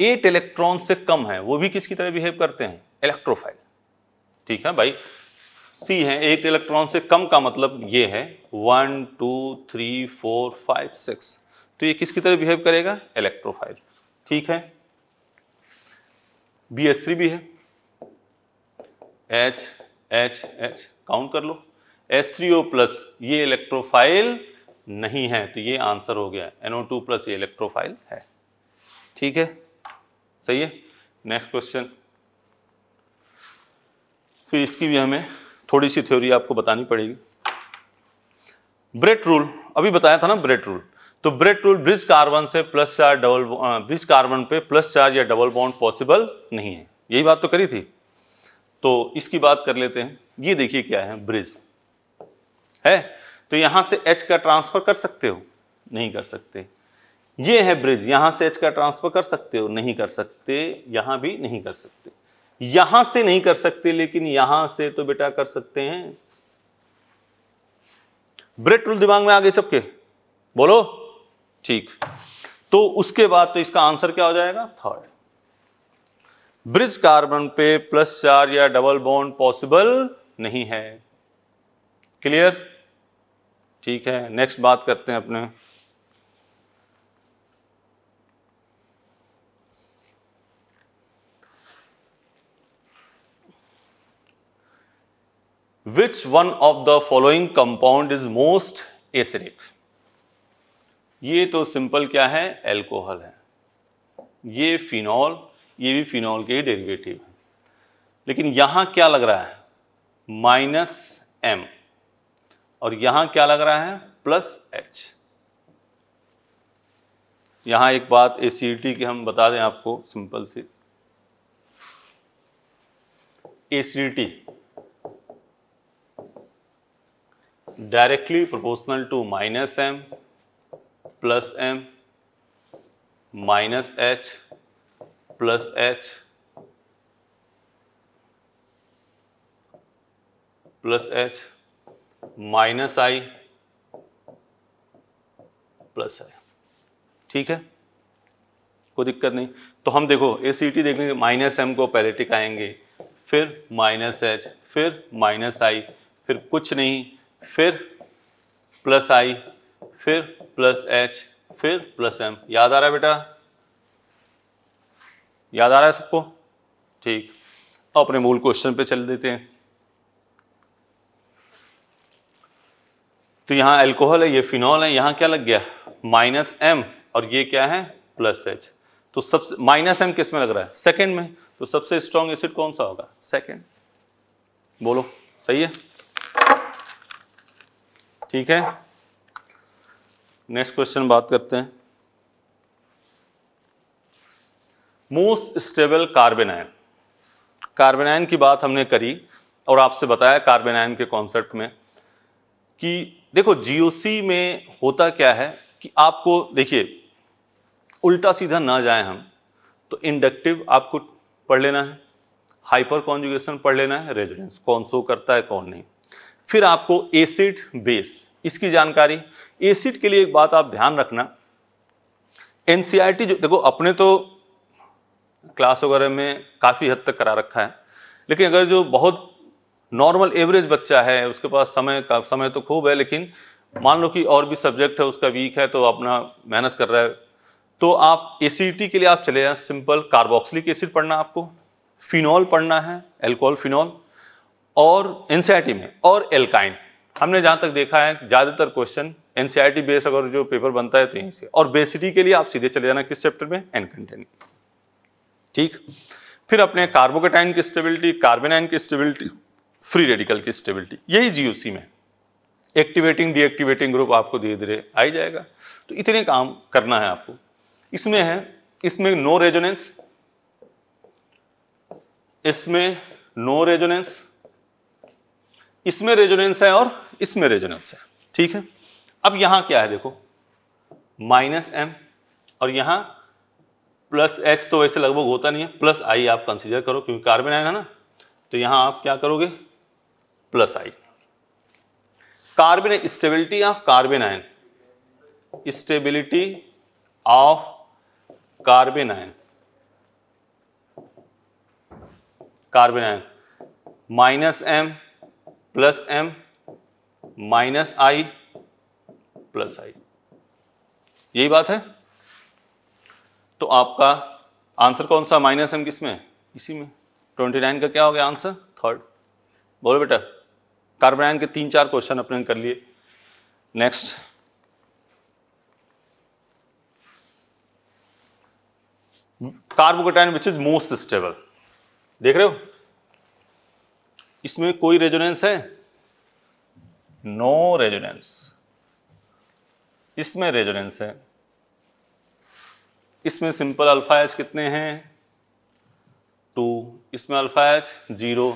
एट इलेक्ट्रॉन से कम है वो भी किसकी तरह बिहेव करते हैं इलेक्ट्रोफाइल ठीक है भाई सी है एक इलेक्ट्रॉन से कम का मतलब ये है one two three four five six तो ये किसकी तरह बिहेव करेगा इलेक्ट्रोफाइल ठीक है बी एस थ्री भी है एच एच एच काउंट कर लो एस थ्री ओ प्लस ये इलेक्ट्रोफाइल नहीं है तो ये आंसर हो गया एनओ टू प्लस ये इलेक्ट्रोफाइल है ठीक है सही है नेक्स्ट क्वेश्चन फिर इसकी भी हमें थोड़ी सी थ्योरी आपको बतानी पड़ेगी ब्रेट रूल अभी बताया था ना ब्रेट रूल तो ब्रेट रूल ब्रिज कार्बन से plus charge double bridge carbon पे प्लस चार्ज या डबल बॉन्ड पॉसिबल नहीं है यही बात तो करी थी तो इसकी बात कर लेते हैं ये देखिए क्या है ब्रिज है तो यहां से एच का ट्रांसफर कर सकते हो नहीं कर सकते ये है ब्रिज यहां से एच का ट्रांसफर कर सकते हो नहीं कर सकते यहां भी नहीं कर सकते यहां से नहीं कर सकते लेकिन यहां से तो बेटा कर सकते हैं ब्रेट रूल दिमाग में आ गए सबके बोलो ठीक तो उसके बाद तो इसका आंसर क्या हो जाएगा थर्ड ब्रिज कार्बन पे प्लस चार या डबल बॉन्ड पॉसिबल नहीं है क्लियर ठीक है नेक्स्ट बात करते हैं अपने which one of the following compound is most acidic ये तो सिंपल क्या है एल्कोहल है ये फिनॉल ये भी फिनॉल के ही डेरिवेटिव है लेकिन यहां क्या लग रहा है माइनस एम और यहां क्या लग रहा है प्लस एच यहां एक बात एसिडिटी की हम बता दें आपको सिंपल सी acidity directly proportional to minus m plus m minus h plus h plus h minus i plus i ठीक है कोई दिक्कत नहीं तो हम देखो ए सी टी देखेंगे माइनस एम को पैरेटिक आएंगे फिर माइनस एच फिर माइनस आई फिर कुछ नहीं फिर प्लस आई फिर प्लस एच फिर प्लस एम याद आ रहा है बेटा याद आ रहा है सबको ठीक अब अपने मूल क्वेश्चन पे चल देते हैं तो यहां अल्कोहल है ये फिनॉल है यहां क्या लग गया माइनस एम और ये क्या है प्लस एच तो सबसे माइनस एम किस में लग रहा है सेकंड में तो सबसे स्ट्रॉन्ग एसिड कौन सा होगा सेकंड बोलो सही है ठीक है नेक्स्ट क्वेश्चन बात करते हैं most stable carbanion carbon ion की बात हमने करी और आपसे बताया कार्बन आयन के कॉन्सेप्ट में कि देखो जीओसी में होता क्या है कि आपको देखिए उल्टा सीधा ना जाएं हम तो इंडक्टिव आपको पढ़ लेना है हाइपर कॉन्जुगेशन पढ़ लेना है रेजिडेंस कौन सो करता है कौन नहीं फिर आपको एसिड बेस इसकी जानकारी एसिड के लिए एक बात आप ध्यान रखना एन जो देखो अपने तो क्लास वगैरह में काफ़ी हद तक करा रखा है लेकिन अगर जो बहुत नॉर्मल एवरेज बच्चा है उसके पास समय का समय तो खूब है लेकिन मान लो कि और भी सब्जेक्ट है उसका वीक है तो अपना मेहनत कर रहा है तो आप ए के लिए आप चले जाए सिंपल कार्बोक्सिलिक एसिड पढ़ना आपको फिनॉल पढ़ना है एल्कोहल फिनॉल और एनसीईआरटी e में और एल्काइन हमने जहां तक देखा है ज़्यादातर क्वेश्चन एनसीईआरटी बेस अगर जो पेपर बनता है तो यहीं से और बेसिटी के लिए आप सीधे चले जाना किस चैप्टर में एन कंटेन ठीक फिर अपने कार्बोकेटाइन की स्टेबिलिटी कार्बेनाइन की स्टेबिलिटी फ्री रेडिकल की स्टेबिलिटी यही जीओसी में एक्टिवेटिंग डीएक्टिवेटिंग ग्रुप आपको धीरे धीरे आ ही जाएगा तो इतने काम करना है आपको इसमें है इसमें नो रेजोनेंस इसमें नो रेजोनेंस इसमें रेजोनेंस है और इसमें रेजोनेंस है ठीक है अब यहां क्या है देखो माइनस एम और यहां प्लस एच तो वैसे लगभग होता नहीं है प्लस आई आप कंसीडर करो क्योंकि कार्बन आयन है ना तो यहां आप क्या करोगे plus I carbon stability of carbanion stability of carbanion carbanion minus M plus M minus I plus I यही बात है तो आपका आंसर कौन सा माइनस एम किस में इसी में ट्वेंटी नाइन का क्या हो गया आंसर थर्ड बोलो बेटा कार्बन आयन के तीन चार क्वेश्चन अपने कर लिए next carbocation which is most stable देख रहे हो इसमें कोई रेजोनेंस है नो रेजोनेंस इसमें रेजोनेंस है इसमें सिंपल अल्फा एच कितने हैं टू इसमें अल्फा एच जीरो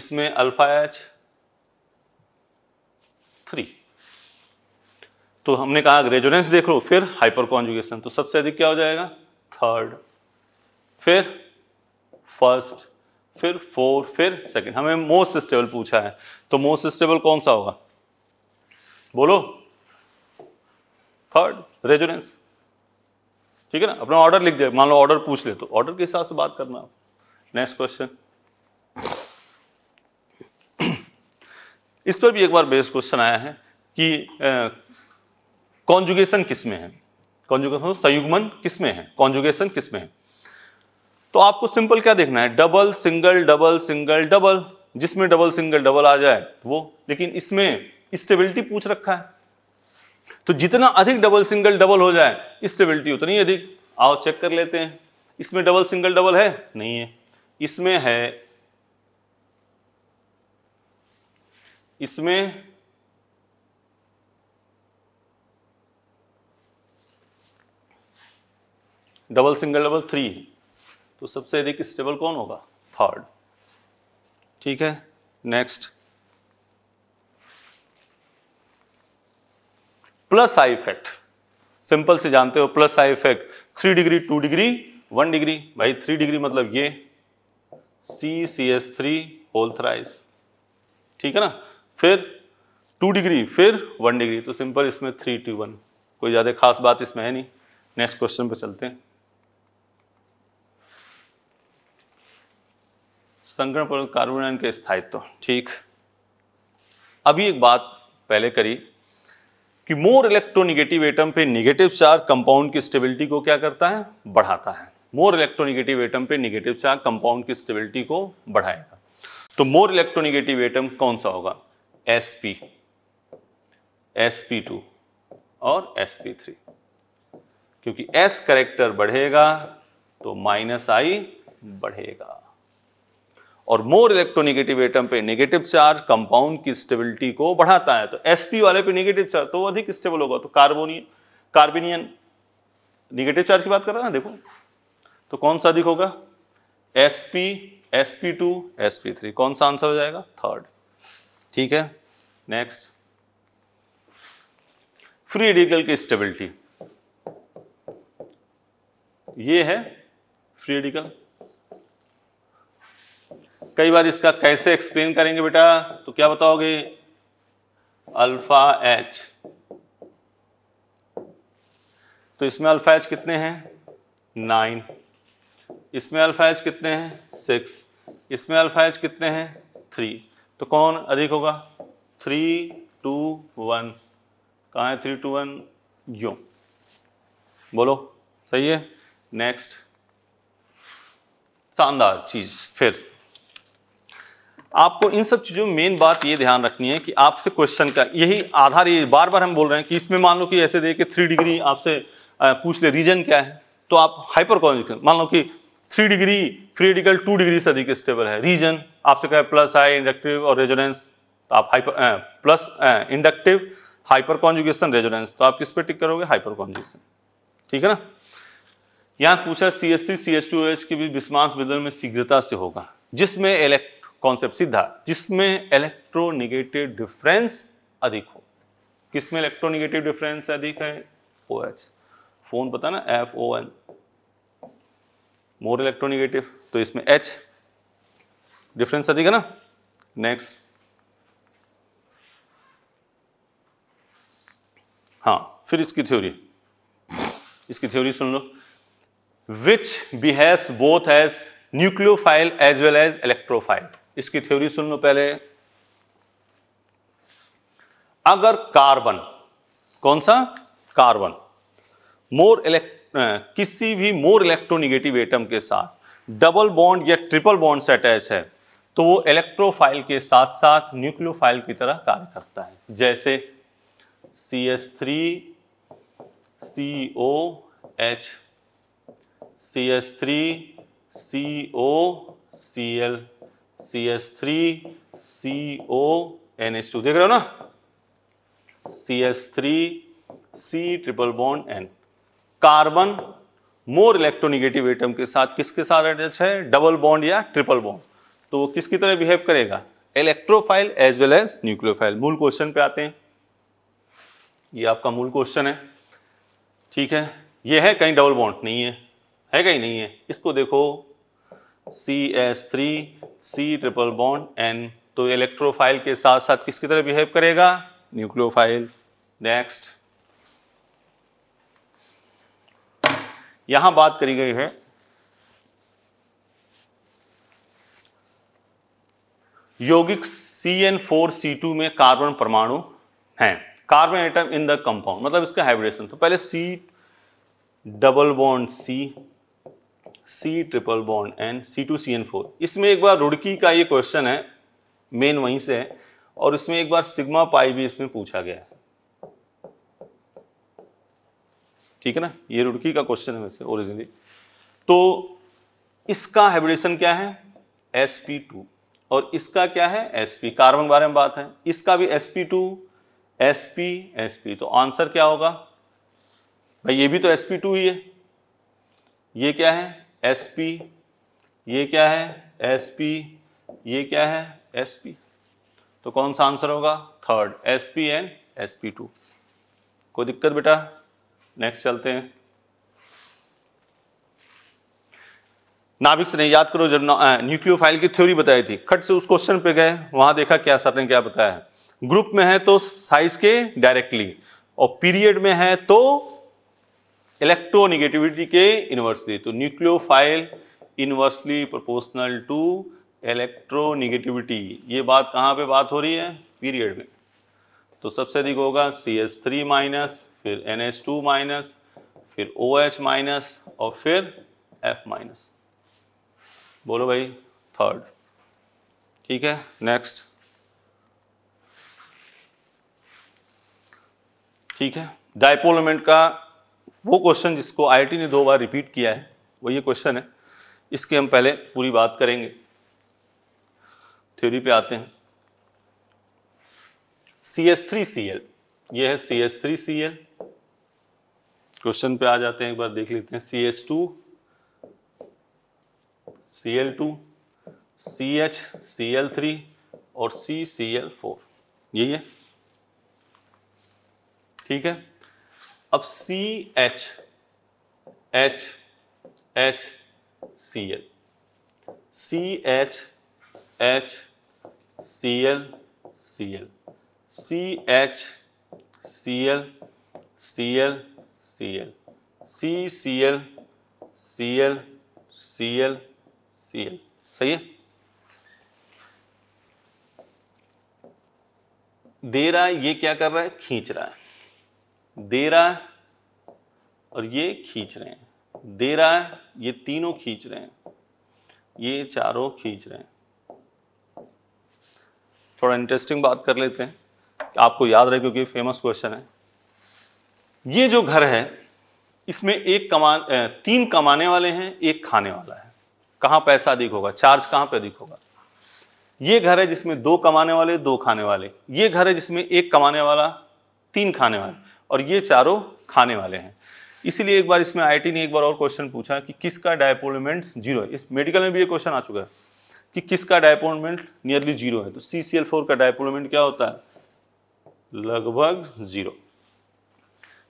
इसमें अल्फा एच थ्री तो हमने कहा रेजोनेंस देख लो फिर हाइपर कॉन्जुगेशन तो सबसे अधिक क्या हो जाएगा थर्ड फिर फर्स्ट फिर फोर फिर सेकेंड हमें मोस्ट स्टेबल पूछा है तो मोस्ट स्टेबल कौन सा होगा बोलो थर्ड रेजोनेंस ठीक है ना अपना ऑर्डर लिख दिया मान लो ऑर्डर पूछ ले तो ऑर्डर के हिसाब से बात करना आप नेक्स्ट क्वेश्चन इस पर भी एक बार बेस क्वेश्चन आया है कि कॉन्जुगेशन किसमें है कॉन्जुगेशन संयुग्मन किसमें है कॉन्जुगेशन किसमें है तो आपको सिंपल क्या देखना है double single double single double जिसमें डबल सिंगल डबल आ जाए वो लेकिन इसमें स्टेबिलिटी पूछ रखा है तो जितना अधिक डबल सिंगल डबल हो जाए स्टेबिलिटी उतनी अधिक आओ चेक कर लेते हैं इसमें डबल सिंगल डबल है नहीं है इसमें है इसमें डबल सिंगल डबल थ्री है तो सबसे अधिक स्टेबल कौन होगा थर्ड ठीक है next plus I effect simple से जानते हो plus I effect three degree two degree one degree भाई थ्री डिग्री मतलब ये सी सी एस थ्री होल्थराइस ठीक है ना फिर टू डिग्री फिर वन डिग्री तो सिंपल इसमें थ्री टू वन कोई ज़्यादा खास बात इसमें है नहीं नेक्स्ट क्वेश्चन पर चलते हैं संक्रमण पर कार्बोनायन के स्थायित्व ठीक अभी एक बात पहले करी कि मोर इलेक्ट्रोनिगेटिव एटम पे निगेटिव चार्ज कंपाउंड की स्टेबिलिटी को क्या करता है बढ़ाता है मोर इलेक्ट्रोनिगेटिव एटम पे निगेटिव चार्ज कंपाउंड की स्टेबिलिटी को बढ़ाएगा तो मोर इलेक्ट्रोनिगेटिव एटम कौन सा होगा S S P P two और थ्री क्योंकि एस करेक्टर बढ़ेगा तो माइनस आई बढ़ेगा और मोर इलेक्ट्रोनिगेटिव एटम पे नेगेटिव चार्ज कंपाउंड की स्टेबिलिटी को बढ़ाता है तो एसपी वाले पे नेगेटिव चार्ज तो अधिक स्टेबल होगा तो कार्बोनियन कार्बिनियन नेगेटिव चार्ज की बात कर रहा है ना देखो तो कौन सा अधिक होगा टू एसपी थ्री कौन सा आंसर हो जाएगा थर्ड ठीक है नेक्स्ट फ्री रेडिकल की स्टेबिलिटी ये है फ्री रेडिकल कई बार इसका कैसे एक्सप्लेन करेंगे बेटा तो क्या बताओगे अल्फा एच तो इसमें अल्फा एच कितने हैं नाइन इसमें अल्फा एच कितने हैं सिक्स इसमें अल्फा एच कितने हैं थ्री तो कौन अधिक होगा थ्री टू वन कहाँ है थ्री टू वन यो बोलो सही है नेक्स्ट शानदार चीज़ फिर आपको इन सब चीज़ों में मेन बात ये ध्यान रखनी है कि आपसे क्वेश्चन का यही आधार ये बार बार हम बोल रहे हैं कि इसमें मान लो कि ऐसे दे थ्री डिग्री आपसे पूछ ले रीजन क्या है तो आप हाइपर कॉन्जेक्शन मान लो कि three degree free two degree से अधिक स्टेबल है रीजन आपसे कहे प्लस आई इंडक्टिव और रेजोनेंस तो आप hyper ah, plus inductive hyperconjugation resonance तो आप किस पे टिक करोगे हाइपर कॉन्जुगेशन ठीक है ना यहाँ पूछा C S C C S two H के बीच विस्मांस विदन में शीघ्रता से होगा जिसमें इलेक्ट कॉन्सेप्ट सीधा जिसमें इलेक्ट्रोनिगेटिव डिफरेंस अधिक हो किसमें इलेक्ट्रोनिगेटिव डिफरेंस अधिक है ओ एच फोन पता ना F O N more electronegative तो इसमें एच डिफरेंस अधिक है ना नेक्स्ट हाँ फिर इसकी थ्योरी इसकी थ्योरी सुन लो which behaves both as nucleophile as well as electrophile इसकी थ्योरी सुन लो पहले अगर कार्बन कौन सा कार्बन मोर इलेक्ट किसी भी मोर इलेक्ट्रोनिगेटिव एटम के साथ डबल बॉन्ड या ट्रिपल बॉन्ड से अटैच है तो वो इलेक्ट्रोफाइल के साथ साथ न्यूक्लियोफाइल की तरह कार्य करता है जैसे C S three C O H C S three C O C L C S three C O N H two देख रहे हो ना C S three C triple bond N carbon more electronegative atom के साथ किसके साथ attach है double bond या ट्रिपल बॉन्ड तो वो किसकी तरह बिहेव करेगा electrophile as well as nucleophile मूल क्वेश्चन पे आते हैं ये आपका मूल क्वेश्चन है ठीक है ये है कहीं डबल बॉन्ड नहीं है है कहीं नहीं है इसको देखो C S three C triple bond N तो इलेक्ट्रोफाइल के साथ साथ किसकी तरह बिहेव करेगा न्यूक्लियोफाइल नेक्स्ट यहां बात करी गई है यौगिक C C N four two में कार्बन परमाणु है carbon atom in the compound मतलब इसका हाइब्रिडेशन तो पहले C double bond C C triple bond and C two C N four इसमें एक बार रुड़की का ये क्वेश्चन है मेन वहीं से है और इसमें एक बार सिग्मा पाई भी इसमें पूछा गया है ठीक है ना ये रुड़की का क्वेश्चन है वैसे ओरिजिनली तो इसका हाइब्रिडेशन क्या है एस पी टू और इसका क्या है एस पी कार्बन के बारे में बात है इसका भी S P two S P S P तो आंसर क्या होगा भाई ये भी तो एस पी टू ही है ये क्या है एस पी ये क्या है एस पी ये क्या है एस पी तो कौन सा आंसर होगा third S P and S P two कोई दिक्कत बेटा नेक्स्ट चलते हैं नाभिक से नहीं याद करो जब न्यूक्लियोफाइल की थ्योरी बताई थी खट से उस क्वेश्चन पे गए वहां देखा क्या सर ने क्या बताया ग्रुप में है तो साइज के डायरेक्टली और पीरियड में है तो इलेक्ट्रोनिगेटिविटी के इन्वर्सली तो nucleophile inversely proportional to electronegativity ये बात कहाँ पे बात हो रही है पीरियड में तो सबसे अधिक होगा सी एस थ्री माइनस फिर एन एच टू माइनस फिर ओ एच माइनस और फिर एफ माइनस बोलो भाई थर्ड ठीक है नेक्स्ट ठीक है डाइपोलमेंट का वो क्वेश्चन जिसको आई ने दो बार रिपीट किया है वो ये क्वेश्चन है इसकी हम पहले पूरी बात करेंगे थ्योरी पे आते हैं C S three C L ये है C S three C L question पे आ जाते हैं एक बार देख लेते हैं C S two C L two C H C L three और सी सी एल फोर यही है ठीक है अब C H H H C L C H H C L C L C H C L C L C L C C L C L C L C L सही है दे रहा है ये क्या कर रहा है खींच रहा है दे रहा है और ये खींच रहे हैं दे रहा है ये तीनों खींच रहे हैं ये चारों खींच रहे हैं थोड़ा इंटरेस्टिंग बात कर लेते हैं आपको याद रहे क्योंकि फेमस क्वेश्चन है ये जो घर है इसमें एक कमा तीन कमाने वाले हैं एक खाने वाला है कहां पैसा अधिक होगा चार्ज कहां पे अधिक होगा ये घर है जिसमें दो कमाने वाले दो खाने वाले ये घर है जिसमें एक कमाने वाला तीन खाने वाले और ये चारों खाने वाले हैं इसीलिए एक बार इसमें आईआईटी ने एक बार और क्वेश्चन पूछा कि किसका डायपोलमेंट जीरो है इस मेडिकल में भी ये क्वेश्चन आ चुका है कि किसका डायपोलमेंट नियरली जीरो है तो सी का डायपोलमेंट क्या होता है लगभग जीरो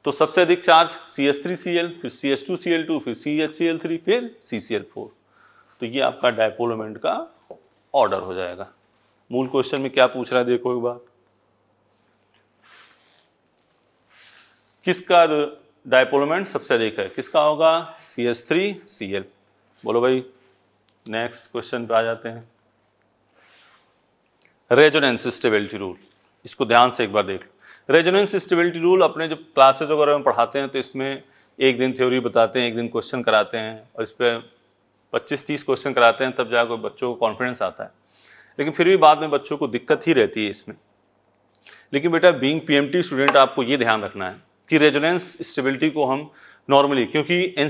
तो सबसे अधिक charge C S three C L फिर C S two C L two फिर C H C L three फिर सी सी एल फोर तो ये आपका डायपोलोमेंट का ऑर्डर हो जाएगा मूल क्वेश्चन में क्या पूछ रहा है देखो एक बार किसका डाइपोलोमेंट सबसे अधिक है किसका होगा C S three C L बोलो भाई नेक्स्ट क्वेश्चन पे आ जाते हैं रेजोनेंस स्टेबिलिटी रूल इसको ध्यान से एक बार देख लो रेजोनेंस स्टेबिलिटी रूल अपने जब क्लासेज वगैरह में पढ़ाते हैं तो इसमें एक दिन थ्योरी बताते हैं एक दिन क्वेश्चन कराते हैं और इस पर पच्चीस तीस क्वेश्चन कराते हैं तब जाकर बच्चों को कॉन्फिडेंस आता है लेकिन फिर भी बाद में बच्चों को दिक्कत ही रहती है इसमें लेकिन बेटा बींग पी स्टूडेंट आपको ये ध्यान रखना है कि रेजोनेंस स्टेबिलिटी को हम नॉर्मली क्योंकि एन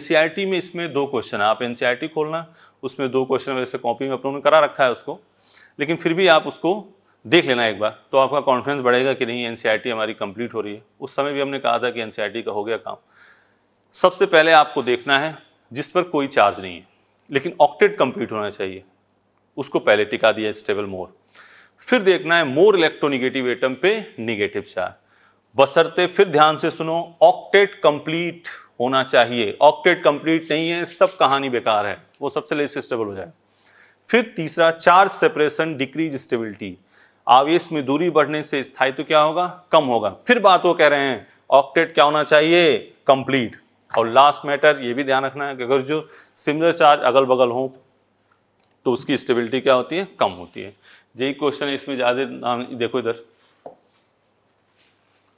में इसमें दो क्वेश्चन है आप एन खोलना उसमें दो क्वेश्चन वैसे कॉपी में अपनों ने करा रखा है उसको लेकिन फिर भी आप उसको देख लेना एक बार तो आपका कॉन्फिडेंस बढ़ेगा कि नहीं एन हमारी कंप्लीट हो रही है उस समय भी हमने कहा था कि एन का हो गया काम सबसे पहले आपको देखना है जिस पर कोई चार्ज नहीं है लेकिन ऑक्टेट कंप्लीट होना चाहिए उसको पहले टिका दिया स्टेबल मोर फिर देखना है मोर इलेक्ट्रोनिगेटिव एटम पे निगेटिव चार्ज बसरते फिर ध्यान से सुनो ऑक्टेट कंप्लीट होना चाहिए ऑक्टेट कंप्लीट नहीं है सब कहानी बेकार है वो सबसे लेस स्टेबल हो जाए फिर तीसरा चार्ज सेपरेशन डिक्रीज स्टेबिलिटी आवेश में दूरी बढ़ने से स्थायित्व तो क्या होगा कम होगा फिर बात वो कह रहे हैं ऑक्टेट क्या होना चाहिए कंप्लीट और लास्ट मैटर ये भी ध्यान रखना है कि अगर जो सिमिलर चार्ज अगल बगल हो तो उसकी स्टेबिलिटी क्या होती है कम होती है यही क्वेश्चन है इसमें ज़्यादा देखो इधर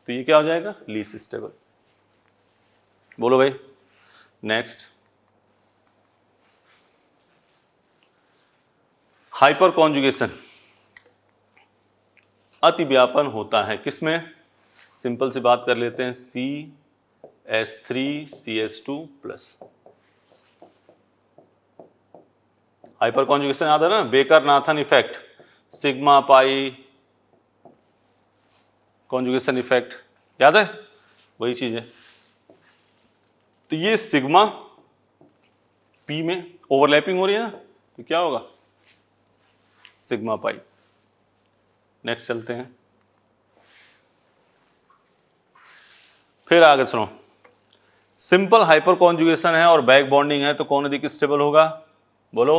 तो ये क्या हो जाएगा लीस स्टेबल बोलो भाई नेक्स्ट हाइपर कॉन्जुगेशन अति व्यापन होता है किसमें सिंपल से बात कर लेते हैं C S three C S two plus hyperconjugation याद है ना Baker Nathan effect sigma pi conjugation effect याद है वही चीज है तो ये सिग्मा पी में ओवरलैपिंग हो रही है ना तो क्या होगा सिग्मा पाई नेक्स्ट चलते हैं फिर आगे सुनो सिंपल हाइपर कॉन्जुगेशन है और बैक बॉन्डिंग है तो कौन अधिक स्टेबल होगा बोलो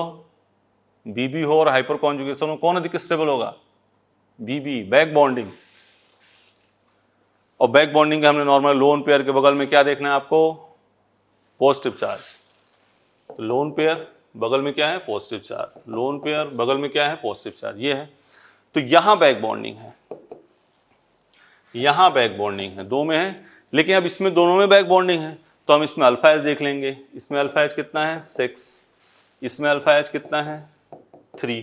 बीबी हो और हाइपर कॉन्जुगेशन हो कौन अधिक स्टेबल होगा बीबी बैक बॉन्डिंग और बैक बॉन्डिंग हमने नॉर्मल लोन पेयर के बगल में क्या देखना है आपको पॉजिटिव चार्ज लोन पेयर बगल में क्या है पॉजिटिव चार्ज लोन पेयर बगल में क्या है पॉजिटिव चार्ज ये है तो यहां बैक बॉन्डिंग है यहां बैक बॉन्डिंग है दो में है लेकिन अब इसमें दोनों में बैक बॉन्डिंग है तो हम इसमें अल्फा एच देख लेंगे इसमें अल्फा एच कितना है सिक्स इसमें अल्फा एच कितना है थ्री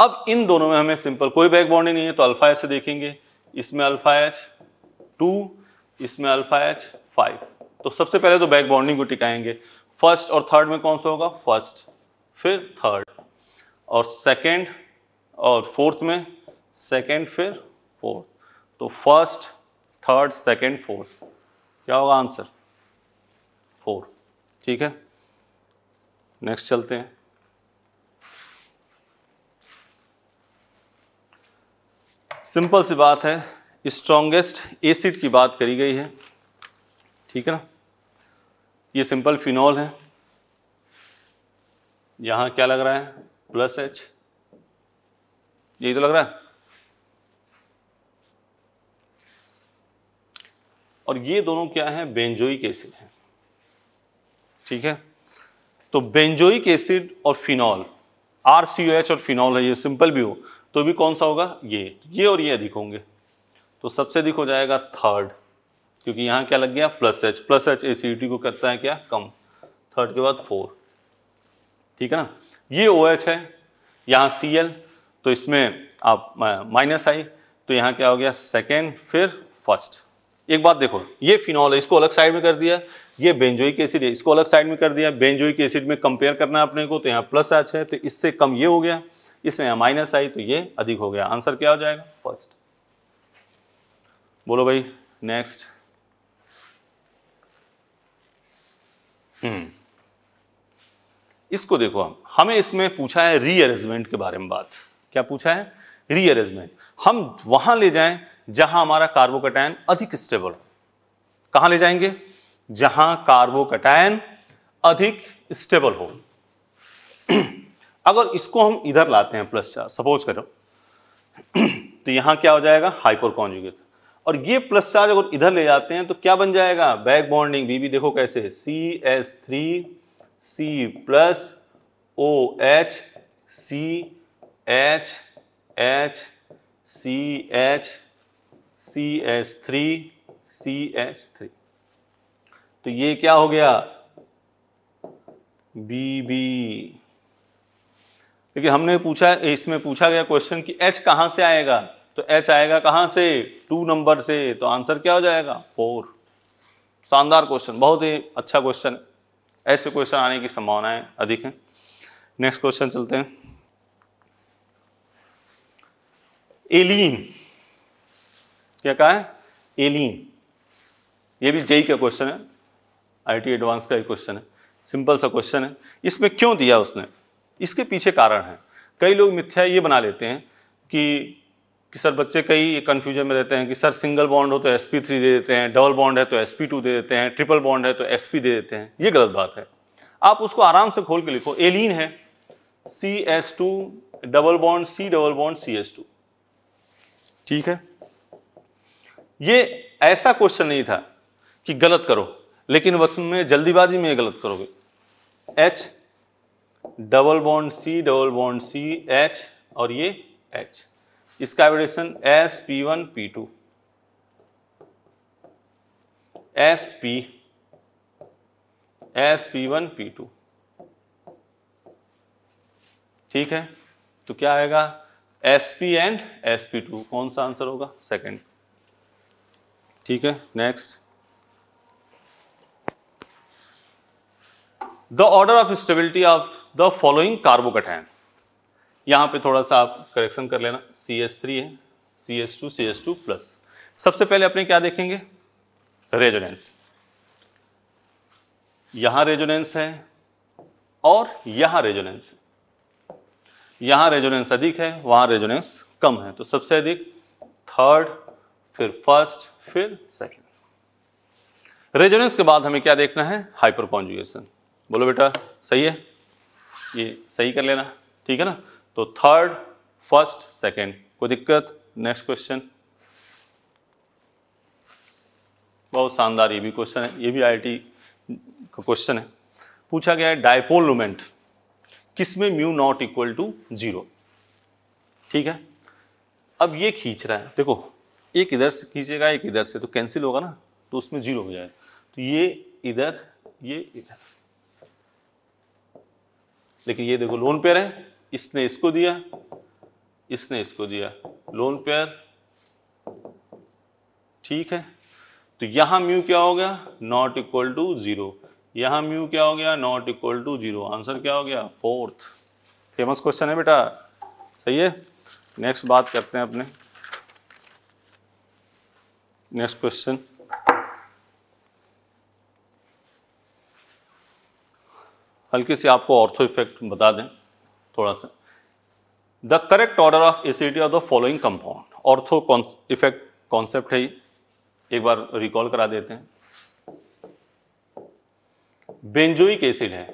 अब इन दोनों में हमें सिंपल कोई बैक बॉन्डिंग नहीं है तो अल्फा एच से देखेंगे इसमें अल्फा एच टू इसमें अल्फा एच फाइव तो सबसे पहले तो बैक बाउंडिंग को टिकाएंगे फर्स्ट और थर्ड में कौन सा होगा फर्स्ट फिर थर्ड और सेकंड और फोर्थ में सेकंड फिर फोर्थ तो फर्स्ट थर्ड सेकंड फोर्थ क्या होगा आंसर फोर ठीक है नेक्स्ट चलते हैं सिंपल सी बात है स्ट्रॉन्गेस्ट एसिड की बात करी गई है ठीक है ना ये सिंपल फिनॉल है यहां क्या लग रहा है प्लस एच यही तो लग रहा है और ये दोनों क्या है बेंजोइक एसिड है ठीक है तो बेंजोइक एसिड और फिनॉल आर सी एच और फिनॉल है ये सिंपल भी हो तो भी कौन सा होगा ये ये और ये अधिक होंगे तो सबसे अधिक हो जाएगा थर्ड क्योंकि यहाँ क्या लग गया plus H plus H A को करता है क्या कम थर्ड के बाद फोर ठीक है ना ये ओ OH एच है यहाँ सी एल तो इसमें आप माइनस आई तो यहाँ क्या हो गया सेकेंड फिर फर्स्ट एक बात देखो ये फिनॉल है इसको अलग साइड में कर दिया ये बेंजोइक एसिड है इसको अलग साइड में कर दिया बेंजोइक एसिड में कंपेयर करना है अपने को तो यहाँ प्लस एच है तो इससे कम ये हो गया इसमें माइनस आई तो ये अधिक हो गया आंसर क्या हो जाएगा फर्स्ट बोलो भाई नेक्स्ट हम्म। इसको देखो हम हमें इसमें पूछा है रीअरेंजमेंट के बारे में बात क्या पूछा है रीअरेंजमेंट हम वहां ले जाएं जहां हमारा कार्बोकटायन अधिक स्टेबल हो कहां ले जाएंगे जहां कार्बोकटायन अधिक स्टेबल हो [clears throat] अगर इसको हम इधर लाते हैं प्लस चार सपोज करो [clears throat] तो यहां क्या हो जाएगा हाइपर कॉन्जुगेशन और ये प्लस चार्ज अगर इधर ले जाते हैं तो क्या बन जाएगा बैक बॉन्डिंग बीबी देखो कैसे C S three C plus O H C H H C H C S three C H three तो ये क्या हो गया बीबी देखिए हमने पूछा इसमें पूछा गया क्वेश्चन कि एच कहां से आएगा तो एच आएगा कहाँ से टू नंबर से तो आंसर क्या हो जाएगा फोर शानदार क्वेश्चन बहुत ही अच्छा क्वेश्चन ऐसे क्वेश्चन आने की संभावनाएं अधिक हैं नेक्स्ट क्वेश्चन चलते हैं एलिन क्या कहा है एलिन ये भी जेई का क्वेश्चन है आईटी एडवांस का ही क्वेश्चन है सिंपल सा क्वेश्चन है इसमें क्यों दिया उसने इसके पीछे कारण है कई लोग मिथ्या ये बना लेते हैं कि कि सर बच्चे कई ये कन्फ्यूजन में रहते हैं कि सर सिंगल बॉन्ड हो तो एस पी थ्री दे देते हैं डबल बॉन्ड है तो एस पी टू दे देते हैं ट्रिपल बॉन्ड है तो एस दे देते हैं ये गलत बात है आप उसको आराम से खोल के लिखो एलिन है C S two double bond C double bond C S two ठीक है ये ऐसा क्वेश्चन नहीं था कि गलत करो लेकिन वक्त में जल्दीबाजी में ये गलत करोगे H double bond C double bond C H और ये एच इसका एवरेशन S P one P two S P S P one P two ठीक है तो क्या आएगा S P and S P two कौन सा आंसर होगा सेकंड ठीक है next the order of stability of the following carbocation यहाँ पे थोड़ा सा आप करेक्शन कर लेना सी एस थ्री है C S two C S two plus सबसे पहले अपने क्या देखेंगे रेजोनेंस यहाँ रेजोनेंस है और यहाँ रेजोनेंस यहाँ रेजोनेंस अधिक है वहाँ रेजोनेंस कम है तो सबसे अधिक थर्ड फिर फर्स्ट फिर सेकेंड रेजोनेंस के बाद हमें क्या देखना है हाइपर कॉन्जुगेशन बोलो बेटा सही है ये सही कर लेना ठीक है ना तो थर्ड फर्स्ट सेकंड कोई दिक्कत नेक्स्ट क्वेश्चन बहुत शानदार ये भी क्वेश्चन है ये भी आईआईटी का क्वेश्चन है पूछा गया है डायपोल मोमेंट किस में mu not equal to zero ठीक है अब ये खींच रहा है देखो एक इधर से खींचेगा एक इधर से तो कैंसिल होगा ना तो उसमें जीरो हो जाएगा तो ये इधर ये इधर लेकिन ये देखो लोन पेयर है इसने इसको दिया इसने इसको दिया लोन पेयर ठीक है तो यहां म्यू क्या हो गया नॉट इक्वल टू जीरो यहां म्यू क्या हो गया not equal to zero answer क्या हो गया फोर्थ फेमस क्वेश्चन है बेटा सही है नेक्स्ट बात करते हैं अपने नेक्स्ट क्वेश्चन हल्के से आपको ऑर्थो इफेक्ट बता दें थोड़ा सा the correct order of acidity of the following compound ortho effect concept है एक बार रिकॉल करा देते हैं बेंजोइक एसिड है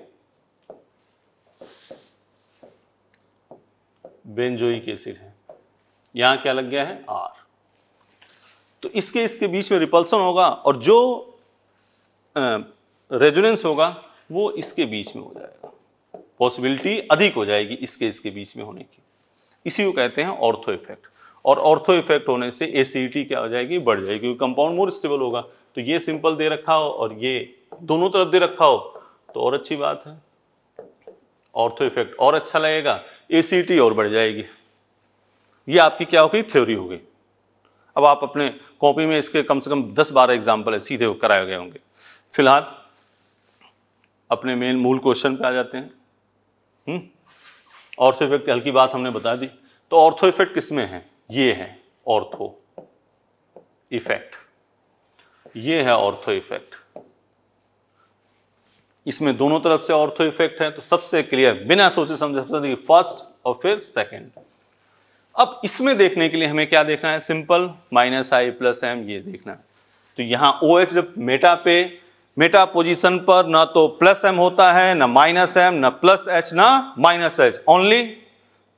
बेंजोइक एसिड है यहां क्या लग गया है आर तो इसके इसके बीच में रिपल्सन होगा और जो रेजोनेंस होगा वो इसके बीच में हो जाएगा पॉसिबिलिटी अधिक हो जाएगी इसके इसके बीच में होने की इसी को कहते हैं ऑर्थो इफेक्ट और ऑर्थो इफेक्ट होने से एसिडिटी क्या हो जाएगी बढ़ जाएगी क्योंकि कंपाउंड मोर स्टेबल होगा तो ये सिंपल दे रखा हो और ये दोनों तरफ दे रखा हो तो और अच्छी बात है ऑर्थो इफेक्ट और अच्छा लगेगा एसिडिटी और बढ़ जाएगी ये आपकी क्या हो गई थ्योरी हो गई अब आप अपने कॉपी में इसके कम से कम दस बारह एग्जाम्पल सीधे कराए गए होंगे फिलहाल अपने मेन मूल क्वेश्चन पे आ जाते हैं ऑर्थो हम्म? तो इफेक्ट हल्की बात हमने बता दी तो ऑर्थो इफेक्ट किस में है ये है ऑर्थो इफेक्ट ये है ऑर्थो इफेक्ट इसमें दोनों तरफ से ऑर्थो इफेक्ट है तो सबसे क्लियर बिना सोचे समझे सबसे फर्स्ट और फिर सेकंड अब इसमें देखने के लिए हमें क्या देखना है simple minus I plus M ये देखना है तो यहां ओ OH एच जब मेटा पे मेटा पोजीशन पर ना तो प्लस एम होता है ना माइनस एम ना प्लस एच ना minus H only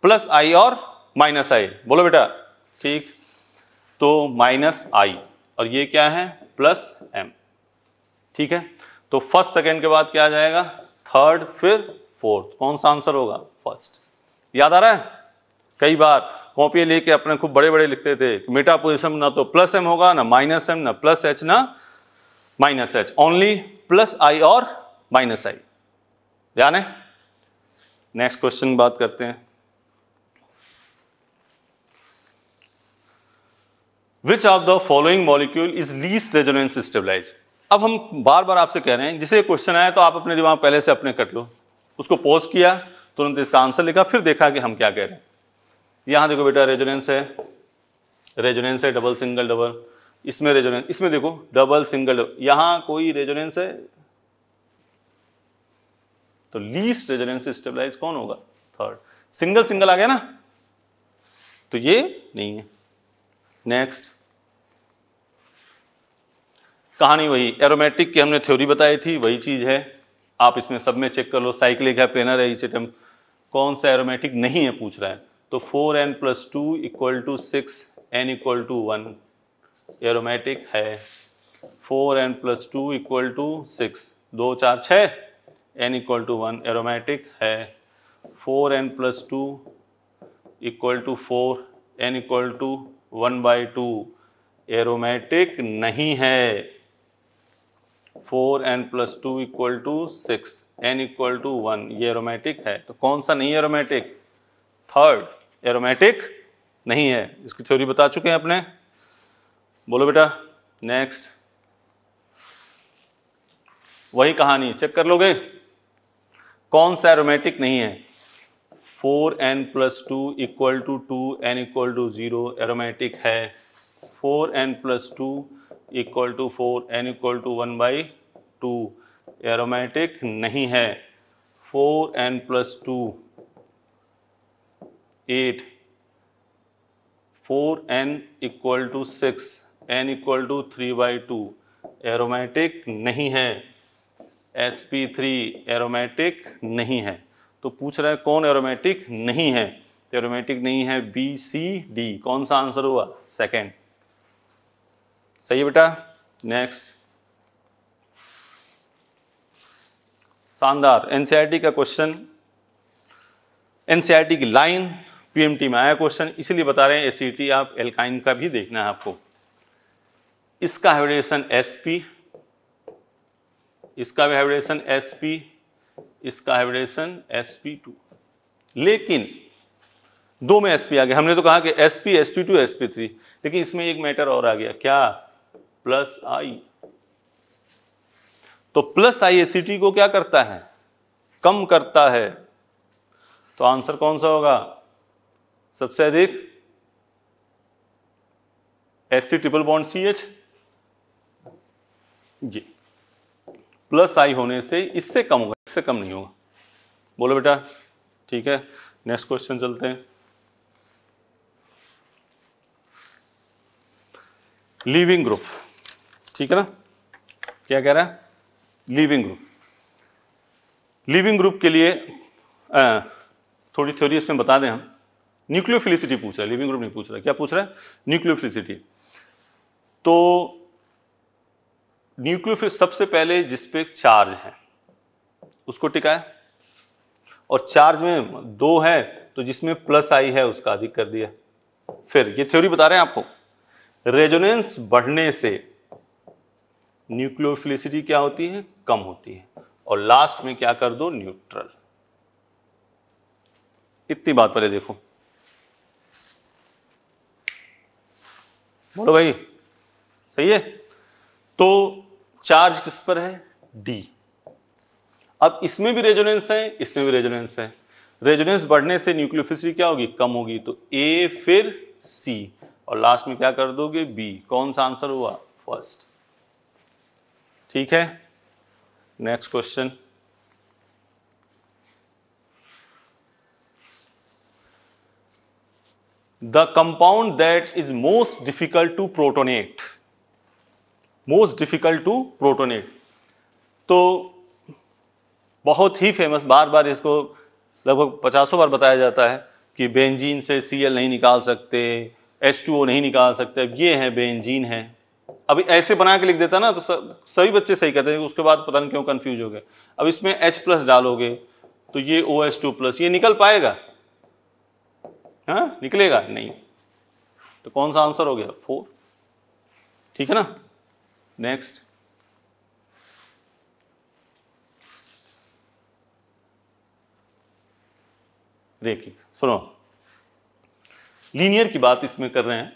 plus I और माइनस आई बोलो बेटा ठीक तो माइनस आई और ये क्या है प्लस एम ठीक है तो फर्स्ट सेकेंड के बाद क्या आ जाएगा थर्ड फिर फोर्थ कौन सा आंसर होगा फर्स्ट याद आ रहा है कई बार कॉपी लेके अपने खूब बड़े बड़े लिखते थे मेटा पोजिशन ना तो प्लस एम होगा ना माइनस एम ना प्लस एच ना minus H only plus I और माइनस आई ध्यान है नेक्स्ट क्वेश्चन बात करते हैं which of the following molecule is least resonance stabilize अब हम बार बार आपसे कह रहे हैं जिसे क्वेश्चन आया तो आप अपने दिमाग पहले से अपने कट लो उसको पोस्ट किया तुरंत इसका आंसर लिखा फिर देखा कि हम क्या कह रहे हैं यहां देखो बेटा रेजोनेंस है रेजोनेंस है डबल सिंगल डबल इसमें रेजोनेंस इसमें देखो डबल सिंगल यहां कोई रेजोनेंस है तो लीस्ट रेजोनेंस स्टेबलाइज कौन होगा थर्ड सिंगल सिंगल आ गया ना तो ये नहीं है नेक्स्ट कहानी वही एरोमेटिक की हमने थ्योरी बताई थी वही चीज है आप इसमें सब में चेक कर लो साइक्लिक है प्लेनर है इस कौन सा एरोमेटिक नहीं है पूछ रहा है तो four N plus two equal to six N equal to one aromatic है four N plus two equal to six दो चार छ N equal to one aromatic है four N plus two equal to four N equal to one by two aromatic नहीं है four N plus two equal to six N equal to one ये aromatic है तो कौन सा नहीं aromatic third aromatic नहीं है इसकी थ्योरी बता चुके हैं अपने बोलो बेटा नेक्स्ट वही कहानी चेक कर लोगे कौन सा एरोमेटिक नहीं है four N plus two equal to two N equal to zero aromatic है four N plus two equal to four N equal to one by two aromatic नहीं है four N plus two eight four N equal to six N equal to three by two aromatic नहीं है S P three aromatic नहीं है तो पूछ रहा है कौन एरोमेटिक नहीं है तो एरोमेटिक नहीं है बी सी डी कौन सा आंसर हुआ सेकेंड सही बेटा नेक्स्ट शानदार एनसीईआरटी e का क्वेश्चन एनसीईआरटी e की लाइन पीएमटी में आया क्वेश्चन इसीलिए बता रहे हैं एसीटी आप एलकाइन का भी देखना है आपको इसका हाइब्रिडेशन एस पी इसका भी हाइब्रिडेशन एस पी इसका हाइब्रिडेशन एस पी टू लेकिन दो में एस पी आ गया हमने तो कहा कि sp sp2 S P two S P three लेकिन इसमें एक मैटर और आ गया क्या प्लस आई तो प्लस आई एसिटी को क्या करता है कम करता है तो आंसर कौन सा होगा सबसे अधिक S C triple bond C H G plus I होने से इससे कम होगा इससे कम नहीं होगा बोलो बेटा ठीक है नेक्स्ट क्वेश्चन चलते हैं लिविंग ग्रुप ठीक है ना क्या कह रहा है लिविंग ग्रुप लिविंग ग्रुप के लिए आ, थोड़ी थ्योरी इसमें बता दें हम न्यूक्लियोफिलिसिटी पूछ रहा है लिविंग ग्रुप नहीं पूछ रहा क्या पूछ रहा है न्यूक्लियोफिलिसिटी तो न्यूक्लियोफिल सबसे पहले जिस पे चार्ज है उसको टिकाया और चार्ज में दो है तो जिसमें प्लस आई है उसका अधिक कर दिया फिर ये थ्योरी बता रहे हैं आपको रेजोनेंस बढ़ने से न्यूक्लियोफिलिसिटी क्या होती है कम होती है और लास्ट में क्या कर दो न्यूट्रल इतनी बात पहले देखो बोलो भाई सही है तो चार्ज किस पर है डी अब इसमें भी रेजोनेंस है इसमें भी रेजोनेंस है रेजोनेंस बढ़ने से न्यूक्लियोफिसिटी क्या होगी कम होगी तो ए फिर सी और लास्ट में क्या कर दोगे बी कौन सा आंसर हुआ फर्स्ट ठीक है next question the compound that is most difficult to protonate most difficult to protonate तो बहुत ही फेमस बार बार इसको लगभग पचासों बार बताया जाता है कि बेंजीन से सी नहीं निकाल सकते एस टू नहीं निकाल सकते अब ये है बेंजीन है अब ऐसे बना के लिख देता ना तो सभी बच्चे सही कहते हैं उसके बाद पता नहीं क्यों कन्फ्यूज हो गए अब इसमें H प्लस डालोगे तो ये ओ एस टू प्लस ये निकल पाएगा हाँ निकलेगा नहीं तो कौन सा आंसर हो गया फोर ठीक है ना नेक्स्ट रेखिक सुनो लीनियर की बात इसमें कर रहे हैं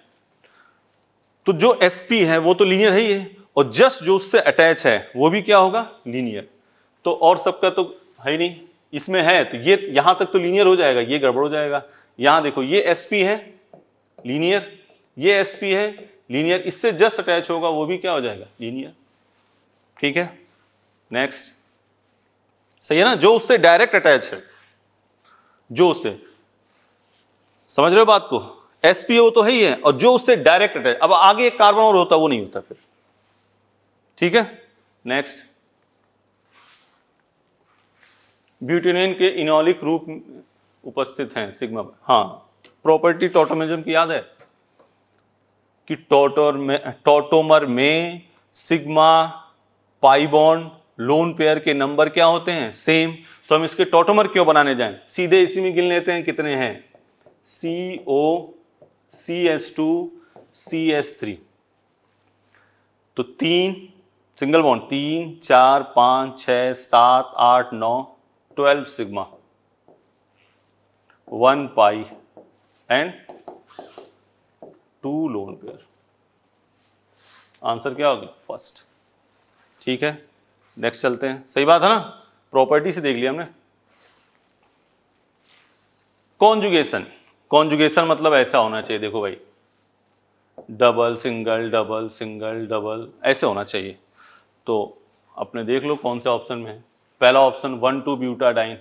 तो जो एसपी है वो तो लीनियर है ही है और जस्ट जो उससे अटैच है वो भी क्या होगा लीनियर तो और सबका तो है ही नहीं इसमें है तो ये यहां तक तो लीनियर हो जाएगा ये गड़बड़ हो जाएगा यहां देखो ये एसपी है लीनियर ये एसपी है लीनियर इससे जस्ट अटैच होगा वो भी क्या हो जाएगा लीनियर ठीक है नेक्स्ट सही है ना जो उससे डायरेक्ट अटैच है जो उससे समझ रहे हो बात को एसपीओ तो है ही है और जो उससे डायरेक्ट अटैच अब आगे एक कार्बन और होता वो नहीं होता फिर ठीक है नेक्स्ट ब्यूटेनिन के इनोलिक रूप उपस्थित हैं सिग्मा हाँ प्रॉपर्टी टोटोमिज्म की याद है कि टोटोर में टोटोमर में सिग्मा पाइबॉन्ड लोन पेयर के नंबर क्या होते हैं सेम तो हम इसके टोटोमर क्यों बनाने जाएं सीधे इसी में गिन लेते हैं कितने हैं C O C S two C S three तो तीन सिंगल बॉन्ड तीन चार पाँच छ सात आठ नौ twelve sigma one pi and two lone pair answer क्या होगा फर्स्ट ठीक है नेक्स्ट चलते हैं सही बात है ना प्रॉपर्टी से देख लिया हमने कॉन्जुगेशन कॉन्जुगेशन मतलब ऐसा होना चाहिए देखो भाई double single double single double ऐसे होना चाहिए तो अपने देख लो कौन से ऑप्शन में है पहला option one two butadiene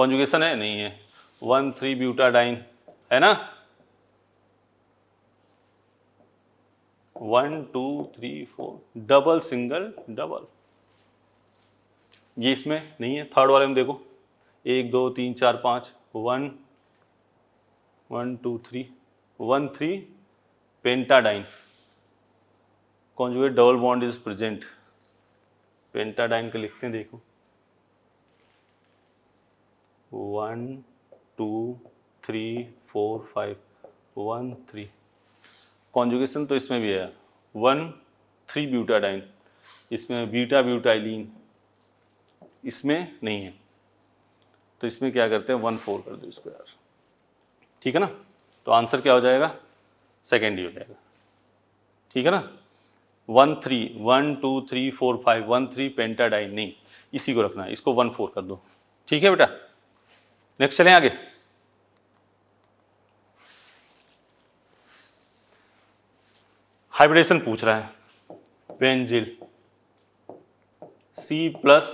conjugation है नहीं है वन थ्री ब्यूटा डाइन है ना one two three four double single double ये इसमें नहीं है थर्ड वाले में देखो एक दो तीन चार पाँच one one two three one three pentadiene कौन है double bond is present pentadiene का लिखते हैं देखो one two three four five one three conjugation तो इसमें भी है वन थ्री ब्यूटाडाइन इसमें बीटा ब्यूटाइलिन इसमें नहीं है तो इसमें क्या करते हैं वन फोर कर दो इसको यार ठीक है ना तो आंसर क्या हो जाएगा सेकेंड ही हो जाएगा ठीक है ना one three one two three four five one three pentadiene नहीं इसी को रखना है इसको वन फोर कर दो ठीक है बेटा नेक्स्ट चलें आगे हाइब्रिडेशन पूछ रहा है benzyl C plus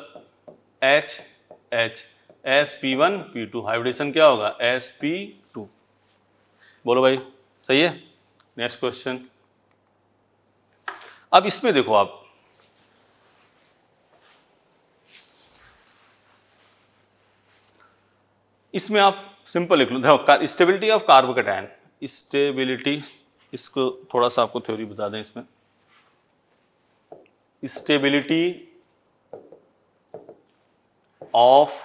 H H S P one P two hybridisation क्या होगा एस पी टू बोलो भाई सही है नेक्स्ट क्वेश्चन अब इसमें देखो आप इसमें आप सिंपल लिख लो देखो स्टेबिलिटी ऑफ कार्बोकेटाइन स्टेबिलिटी इसको थोड़ा सा आपको थ्योरी बता दें इसमें stability of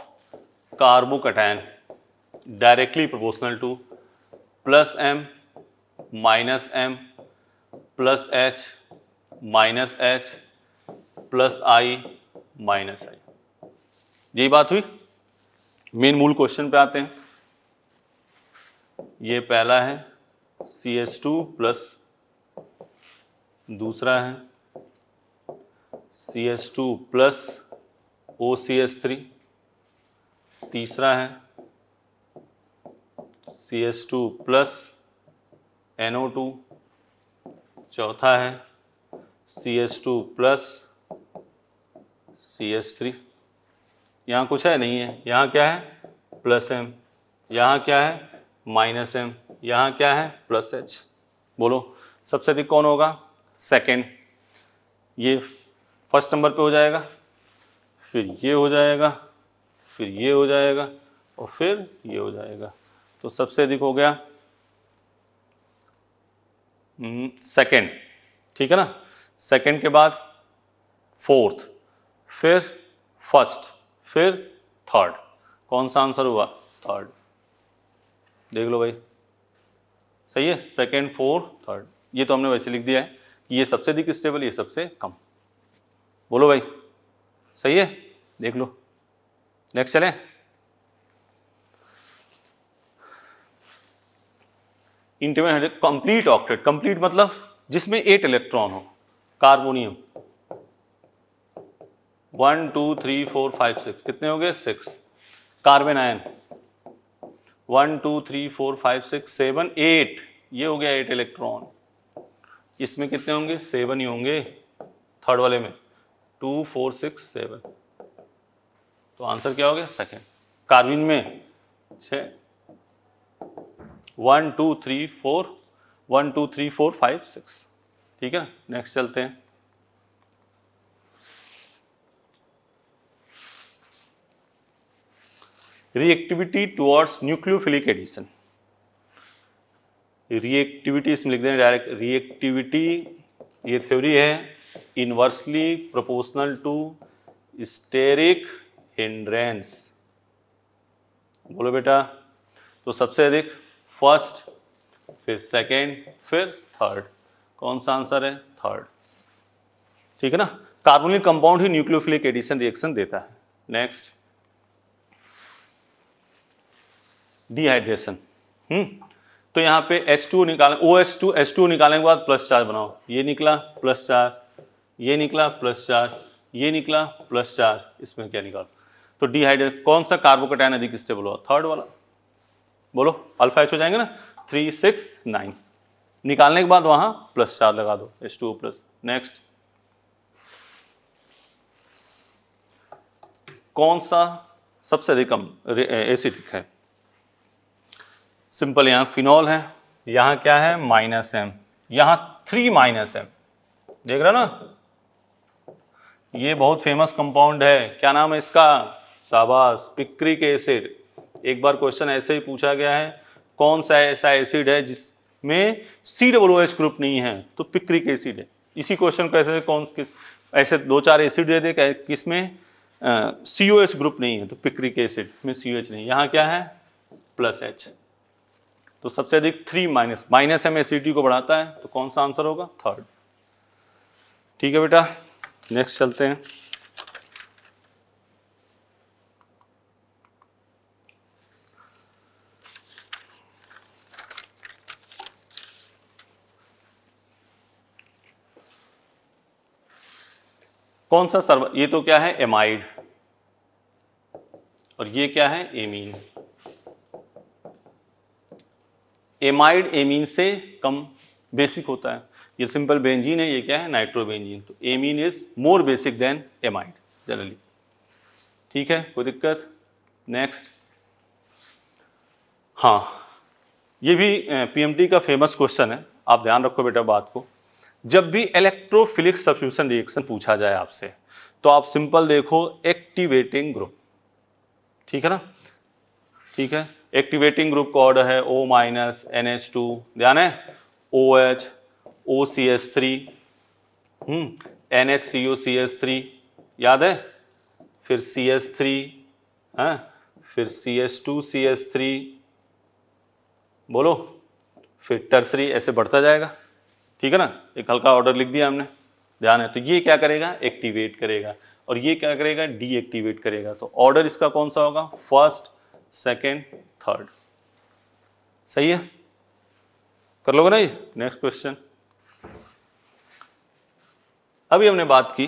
carbocation directly proportional to plus M minus M plus H minus H plus I minus I यही बात हुई मेन मूल क्वेश्चन पे आते हैं ये पहला है सी एच टू प्लस दूसरा है C H two plus O C S three तीसरा है C H two plus N O two चौथा है C H two plus C S three यहाँ कुछ है नहीं है यहाँ क्या है प्लस एम यहाँ क्या है माइनस एम यहाँ क्या है प्लस एच बोलो सबसे अधिक कौन होगा सेकेंड ये फर्स्ट नंबर पे हो जाएगा फिर ये हो जाएगा फिर ये हो जाएगा और फिर ये हो जाएगा तो सबसे अधिक हो गया हम्म, सेकेंड ठीक है ना सेकेंड के बाद फोर्थ फिर फर्स्ट फिर थर्ड कौन सा आंसर हुआ थर्ड देख लो भाई सही है सेकेंड फोर थर्ड ये तो हमने वैसे लिख दिया है कि ये सबसे अधिक स्टेबल ये सबसे कम बोलो भाई सही है देख लो नेक्स्ट चलें इंटरमीडिएट कंप्लीट ऑक्टेट कंप्लीट मतलब जिसमें एट इलेक्ट्रॉन हो carbonium one two three four five six कितने हो गए six carbon ion one two three four five six seven eight ये हो गया एट इलेक्ट्रॉन इसमें कितने होंगे सेवन ही होंगे थर्ड वाले में टू फोर सिक्स सेवन तो आंसर क्या हो गया सेकेंड कार्बिन में छ one two three four one two three four five six ठीक है नेक्स्ट चलते हैं reactivity towards nucleophilic addition reactivity इसमें लिख देना डायरेक्ट रिएक्टिविटी ये थ्योरी है inversely proportional to steric hindrance बोलो बेटा तो सबसे अधिक फर्स्ट फिर सेकेंड फिर थर्ड कौन सा आंसर है थर्ड ठीक है ना कार्बोनिक कंपाउंड ही न्यूक्लियोफिलिक एडिशन रिएक्शन देता है नेक्स्ट डिहाइड्रेशन हम्म तो यहाँ पे H2 निकालें O S two S two निकालने के बाद प्लस चार बनाओ ये निकला प्लस चार ये निकला प्लस चार ये निकला प्लस चार इसमें क्या निकालो तो डिहाइड्रेट कौन सा कार्बोकटाइन अधिक स्टेबल हुआ थर्ड वाला बोलो अल्फा एच हो जाएंगे ना थ्री सिक्स नाइन निकालने के बाद वहां प्लस चार लगा दो एस टू प्लस नेक्स्ट कौन सा सबसे अधिक कम एसिडिक है सिंपल यहाँ फिनॉल है यहाँ क्या है माइनस एम यहाँ थ्री माइनस एम देख रहे ना ये बहुत फेमस कंपाउंड है क्या नाम है इसका शाबाश पिक्रिक एसिड एक बार क्वेश्चन ऐसे ही पूछा गया है कौन सा ऐसा एसिड है जिसमें सी डब्लो एच ग्रुप नहीं है तो पिक्रिक एसिड है इसी क्वेश्चन को ऐसे कौन ऐसे दो चार एसिड दे दे किस में सी ओ एस ग्रुप नहीं है तो पिक्रिक एसिड में सी ओ एच नहीं यहाँ क्या है प्लस एच तो सबसे अधिक थ्री माइनस माइनस एम को बढ़ाता है तो कौन सा आंसर होगा थर्ड ठीक है बेटा नेक्स्ट चलते हैं कौन सा सर्व ये तो क्या है एमाइड और ये क्या है एमीन एमाइड एमीन से कम बेसिक होता है ये सिंपल बेंजीन है ये क्या है नाइट्रोबेंजीन तो amine is more basic than amide generally ठीक है कोई दिक्कत नेक्स्ट हाँ ये भी पीएमटी का फेमस क्वेश्चन है आप ध्यान रखो बेटा बात को जब भी इलेक्ट्रोफिलिक सब्सिट्यूशन रिएक्शन पूछा जाए आपसे तो आप सिंपल देखो एक्टिवेटिंग ग्रुप ठीक है ना ठीक है एक्टिवेटिंग ग्रुप का ऑर्डर है O minus N H two ध्यान है O H O C S three N H C O C S three याद है फिर सी एस थ्री फिर C S two C S three बोलो फिर टर्सरी ऐसे बढ़ता जाएगा ठीक है ना एक हल्का ऑर्डर लिख दिया हमने ध्यान है तो ये क्या करेगा एक्टिवेट करेगा और ये क्या करेगा डीएक्टिवेट करेगा तो ऑर्डर इसका कौन सा होगा फर्स्ट सेकेंड थर्ड सही है कर लोगे ना ये नेक्स्ट क्वेश्चन अभी हमने बात की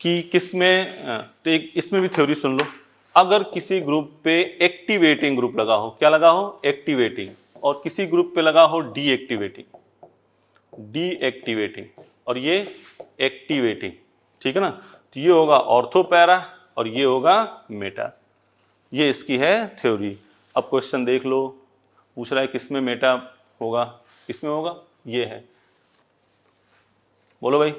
कि किसमें तो एक इसमें भी थ्योरी सुन लो अगर किसी ग्रुप पे एक्टिवेटिंग ग्रुप लगा हो क्या लगा हो एक्टिवेटिंग और किसी ग्रुप पे लगा हो डीएक्टिवेटिंग डीएक्टिवेटिंग और ये एक्टिवेटिंग ठीक है ना तो ये होगा ऑर्थोपैरा और ये होगा मेटा ये इसकी है थ्योरी अब क्वेश्चन देख लो पूछ रहा है किसमें मेटा होगा किसमें होगा ये है बोलो भाई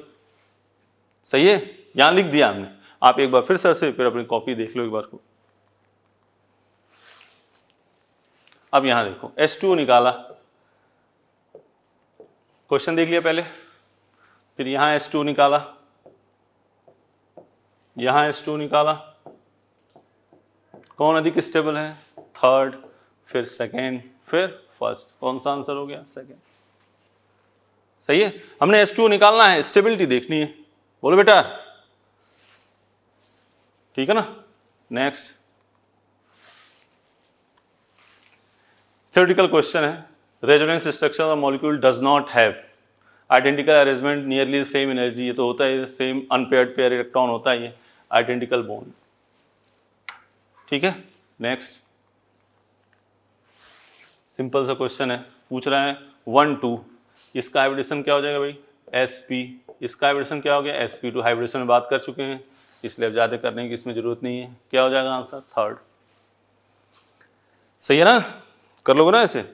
सही है यहां लिख दिया हमने आप एक बार फिर सर से फिर अपनी कॉपी देख लो एक बार को अब यहां देखो एस टू निकाला क्वेश्चन देख लिया पहले फिर यहां एस टू निकाला यहां एस टू निकाला कौन अधिक स्टेबल है थर्ड फिर सेकेंड फिर फर्स्ट कौन सा आंसर हो गया सेकेंड सही है हमने एस टू निकालना है स्टेबिलिटी देखनी है बोलो बेटा ठीक है ना नेक्स्ट थ्योरेटिकल क्वेश्चन है resonance structure of molecule does not have identical arrangement nearly same energy ये तो होता है सेम अनपेयर्ड पेयर इलेक्ट्रॉन होता है ये आइडेंटिकल बॉन्ड ठीक है नेक्स्ट सिंपल सा क्वेश्चन है पूछ रहा है वन टू इसका हाइब्रिडेशन क्या हो जाएगा भाई एस पी इसका हाइब्रिडेशन क्या हो गया एस पी टू हाइब्रिडेशन में बात कर चुके हैं इसलिए अब ज़्यादा करने की इसमें ज़रूरत नहीं है क्या हो जाएगा आंसर थर्ड सही है ना कर लोगे ना ऐसे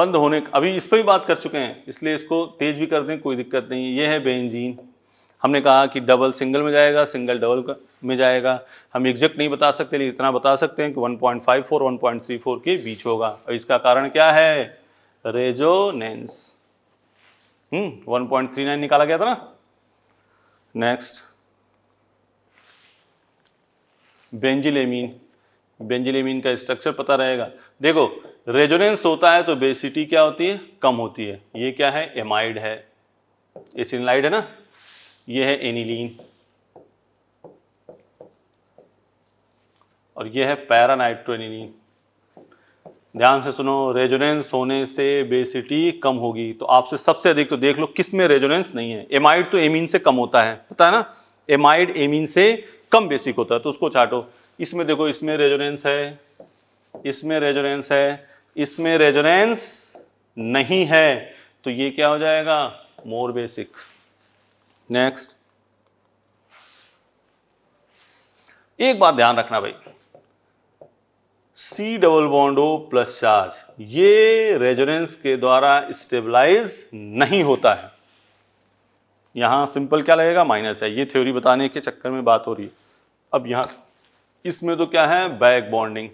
बंद होने अभी इस पर भी बात कर चुके हैं इसलिए इसको तेज भी कर दें कोई दिक्कत नहीं है ये है बेंजीन हमने कहा कि डबल सिंगल में जाएगा सिंगल डबल में जाएगा हम एग्जैक्ट नहीं बता सकते लेकिन इतना बता सकते हैं कि 1.54 1.34 के बीच होगा और इसका कारण क्या है रेजोनेंस हम्म 1.39 निकाला गया था ना नेक्स्ट बेंजिलेमीन बेंजिलेमीन का स्ट्रक्चर पता रहेगा देखो रेजोनेंस होता है तो बेसिटी क्या होती है कम होती है ये क्या है एमाइड है एसिनलाइड है ना ये है एनिलीन और ये है पैरानाइट्रोनिलीन ध्यान से सुनो रेजोनेंस होने से बेसिटी कम होगी तो आपसे सबसे अधिक तो देख लो किस में रेजोनेंस नहीं है एमाइड तो एमीन से कम होता है पता है ना एमाइड एमीन से कम बेसिक होता है तो उसको छाटो इसमें देखो इसमें रेजोनेंस है इसमें रेजोनेंस है इसमें रेजोनेंस नहीं है तो ये क्या हो जाएगा मोर बेसिक नेक्स्ट एक बात ध्यान रखना भाई C double bond O plus charge ये रेजोनेंस के द्वारा स्टेबलाइज नहीं होता है यहां सिंपल क्या लगेगा माइनस है ये थ्योरी बताने के चक्कर में बात हो रही है अब यहां इसमें तो क्या है बैक बॉन्डिंग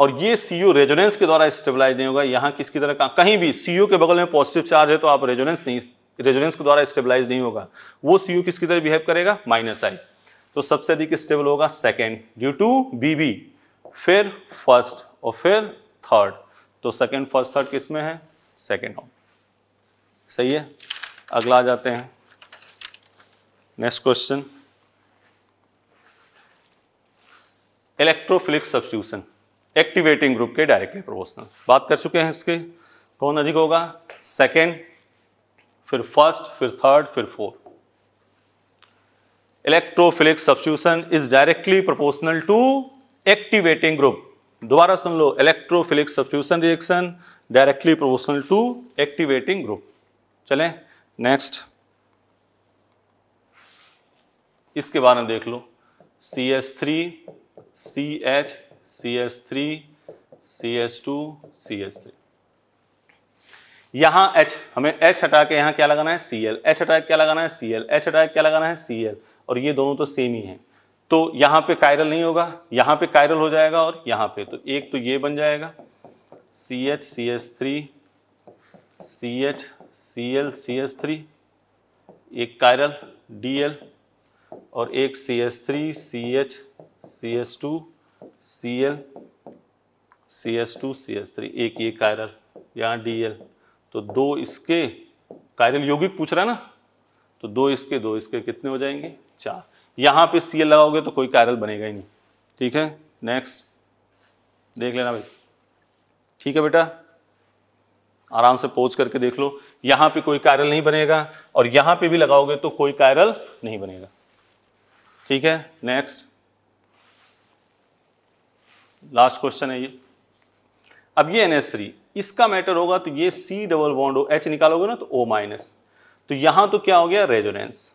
और ये सीओ रेजोनेंस के द्वारा स्टेबलाइज नहीं होगा यहां किसकी तरह कहीं भी सीओ के बगल में पॉजिटिव चार्ज है तो आप रेजोनेंस नहीं रेजोनेंस के द्वारा स्टेबलाइज नहीं होगा वो सी यू किसकी तरह बिहेव करेगा माइनस आई तो सबसे अधिक स्टेबल होगा second due to B B फिर फर्स्ट और फिर थर्ड तो सेकेंड फर्स्ट थर्ड किस में है सेकेंड ऑन सही है अगला आ जाते हैं next question electrophilic substitution activating group के डायरेक्टली प्रोपोर्शनल बात कर चुके हैं इसके कौन अधिक होगा सेकेंड फिर फर्स्ट फिर थर्ड फिर fourth electrophilic substitution is directly proportional to activating group दोबारा सुन लो electrophilic substitution reaction directly proportional to activating group चलें नेक्स्ट इसके बारे में देख लो C S three C H C S three C S two C S three यहां एच हमें एच हटा के यहाँ क्या लगाना है सी एल एच हटा क्या लगाना है सी एल एच हटा क्या लगाना है सी एल और ये दोनों तो सेम ही है तो यहाँ पे कायरल नहीं होगा यहाँ पे कायरल हो जाएगा और यहाँ पे तो एक तो ये बन जाएगा C H C S three C H C L C S three एक कायरल डी एल और एक C S three C H C S two C L C S two C S three एक ये chiral यहाँ D L तो दो इसके chiral यौगिक पूछ रहा है ना तो दो इसके दो इसके कितने हो जाएंगे चार यहां पे सीएल लगाओगे तो कोई कायरल बनेगा ही नहीं ठीक है नेक्स्ट देख लेना भाई ठीक है बेटा आराम से पोज करके देख लो यहां पे कोई कायरल नहीं बनेगा और यहां पे भी लगाओगे तो कोई कायरल नहीं बनेगा ठीक है नेक्स्ट लास्ट क्वेश्चन है ये अब ये एन थ्री इसका मैटर होगा तो ये C डबल बॉन्ड एच निकालोगे ना तो O माइनस तो यहां तो क्या हो गया रेजोनेंस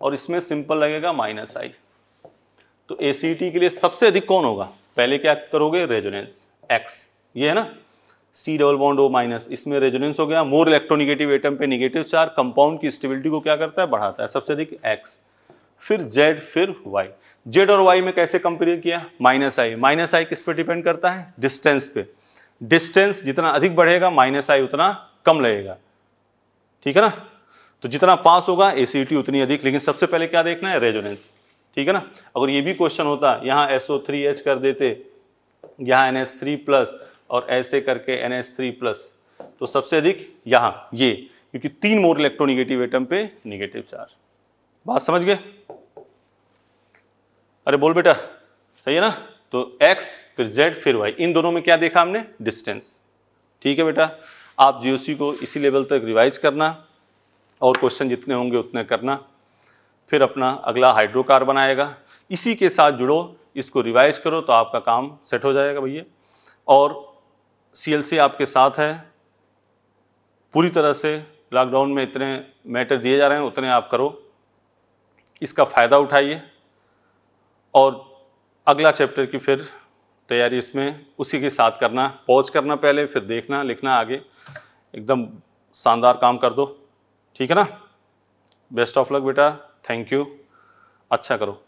और इसमें सिंपल लगेगा माइनस आई तो ए के लिए सबसे अधिक कौन होगा पहले क्या करोगे रेजोनेंस X ये है ना C double bond O minus इसमें रेजोनेंस हो गया मोर इलेक्ट्रोनिगेटिव एटम पे निगेटिव चार कंपाउंड की स्टेबिलिटी को क्या करता है बढ़ाता है सबसे अधिक एक्स फिर जेड फिर वाई जेड और वाई में कैसे कंपेयर किया माइनस आई माइनस आई किस पे डिपेंड करता है डिस्टेंस पे डिस्टेंस जितना अधिक बढ़ेगा माइनस आई उतना कम लगेगा ठीक है ना तो जितना पास होगा ए उतनी अधिक लेकिन सबसे पहले क्या देखना है रेजोनेंस ठीक है ना अगर ये भी क्वेश्चन होता यहाँ एस ओ थ्री एच कर देते यहाँ एन एस थ्री प्लस और ऐसे करके एन एस थ्री प्लस तो सबसे अधिक यहाँ ये क्योंकि तीन मोर इलेक्ट्रोनिगेटिव एटम पे निगेटिव चार्ज बात समझ गए अरे बोल बेटा सही है ना तो x फिर z फिर y इन दोनों में क्या देखा हमने डिस्टेंस ठीक है बेटा आप जी को इसी लेवल तक रिवाइज करना और क्वेश्चन जितने होंगे उतने करना फिर अपना अगला हाइड्रोकार्बन आएगा इसी के साथ जुड़ो इसको रिवाइज करो तो आपका काम सेट हो जाएगा भैया और सी आपके साथ है पूरी तरह से लॉकडाउन में इतने मैटर दिए जा रहे हैं उतने आप करो इसका फ़ायदा उठाइए और अगला चैप्टर की फिर तैयारी इसमें उसी के साथ करना पॉज करना पहले फिर देखना लिखना आगे एकदम शानदार काम कर दो ठीक है ना बेस्ट ऑफ लक बेटा थैंक यू अच्छा करो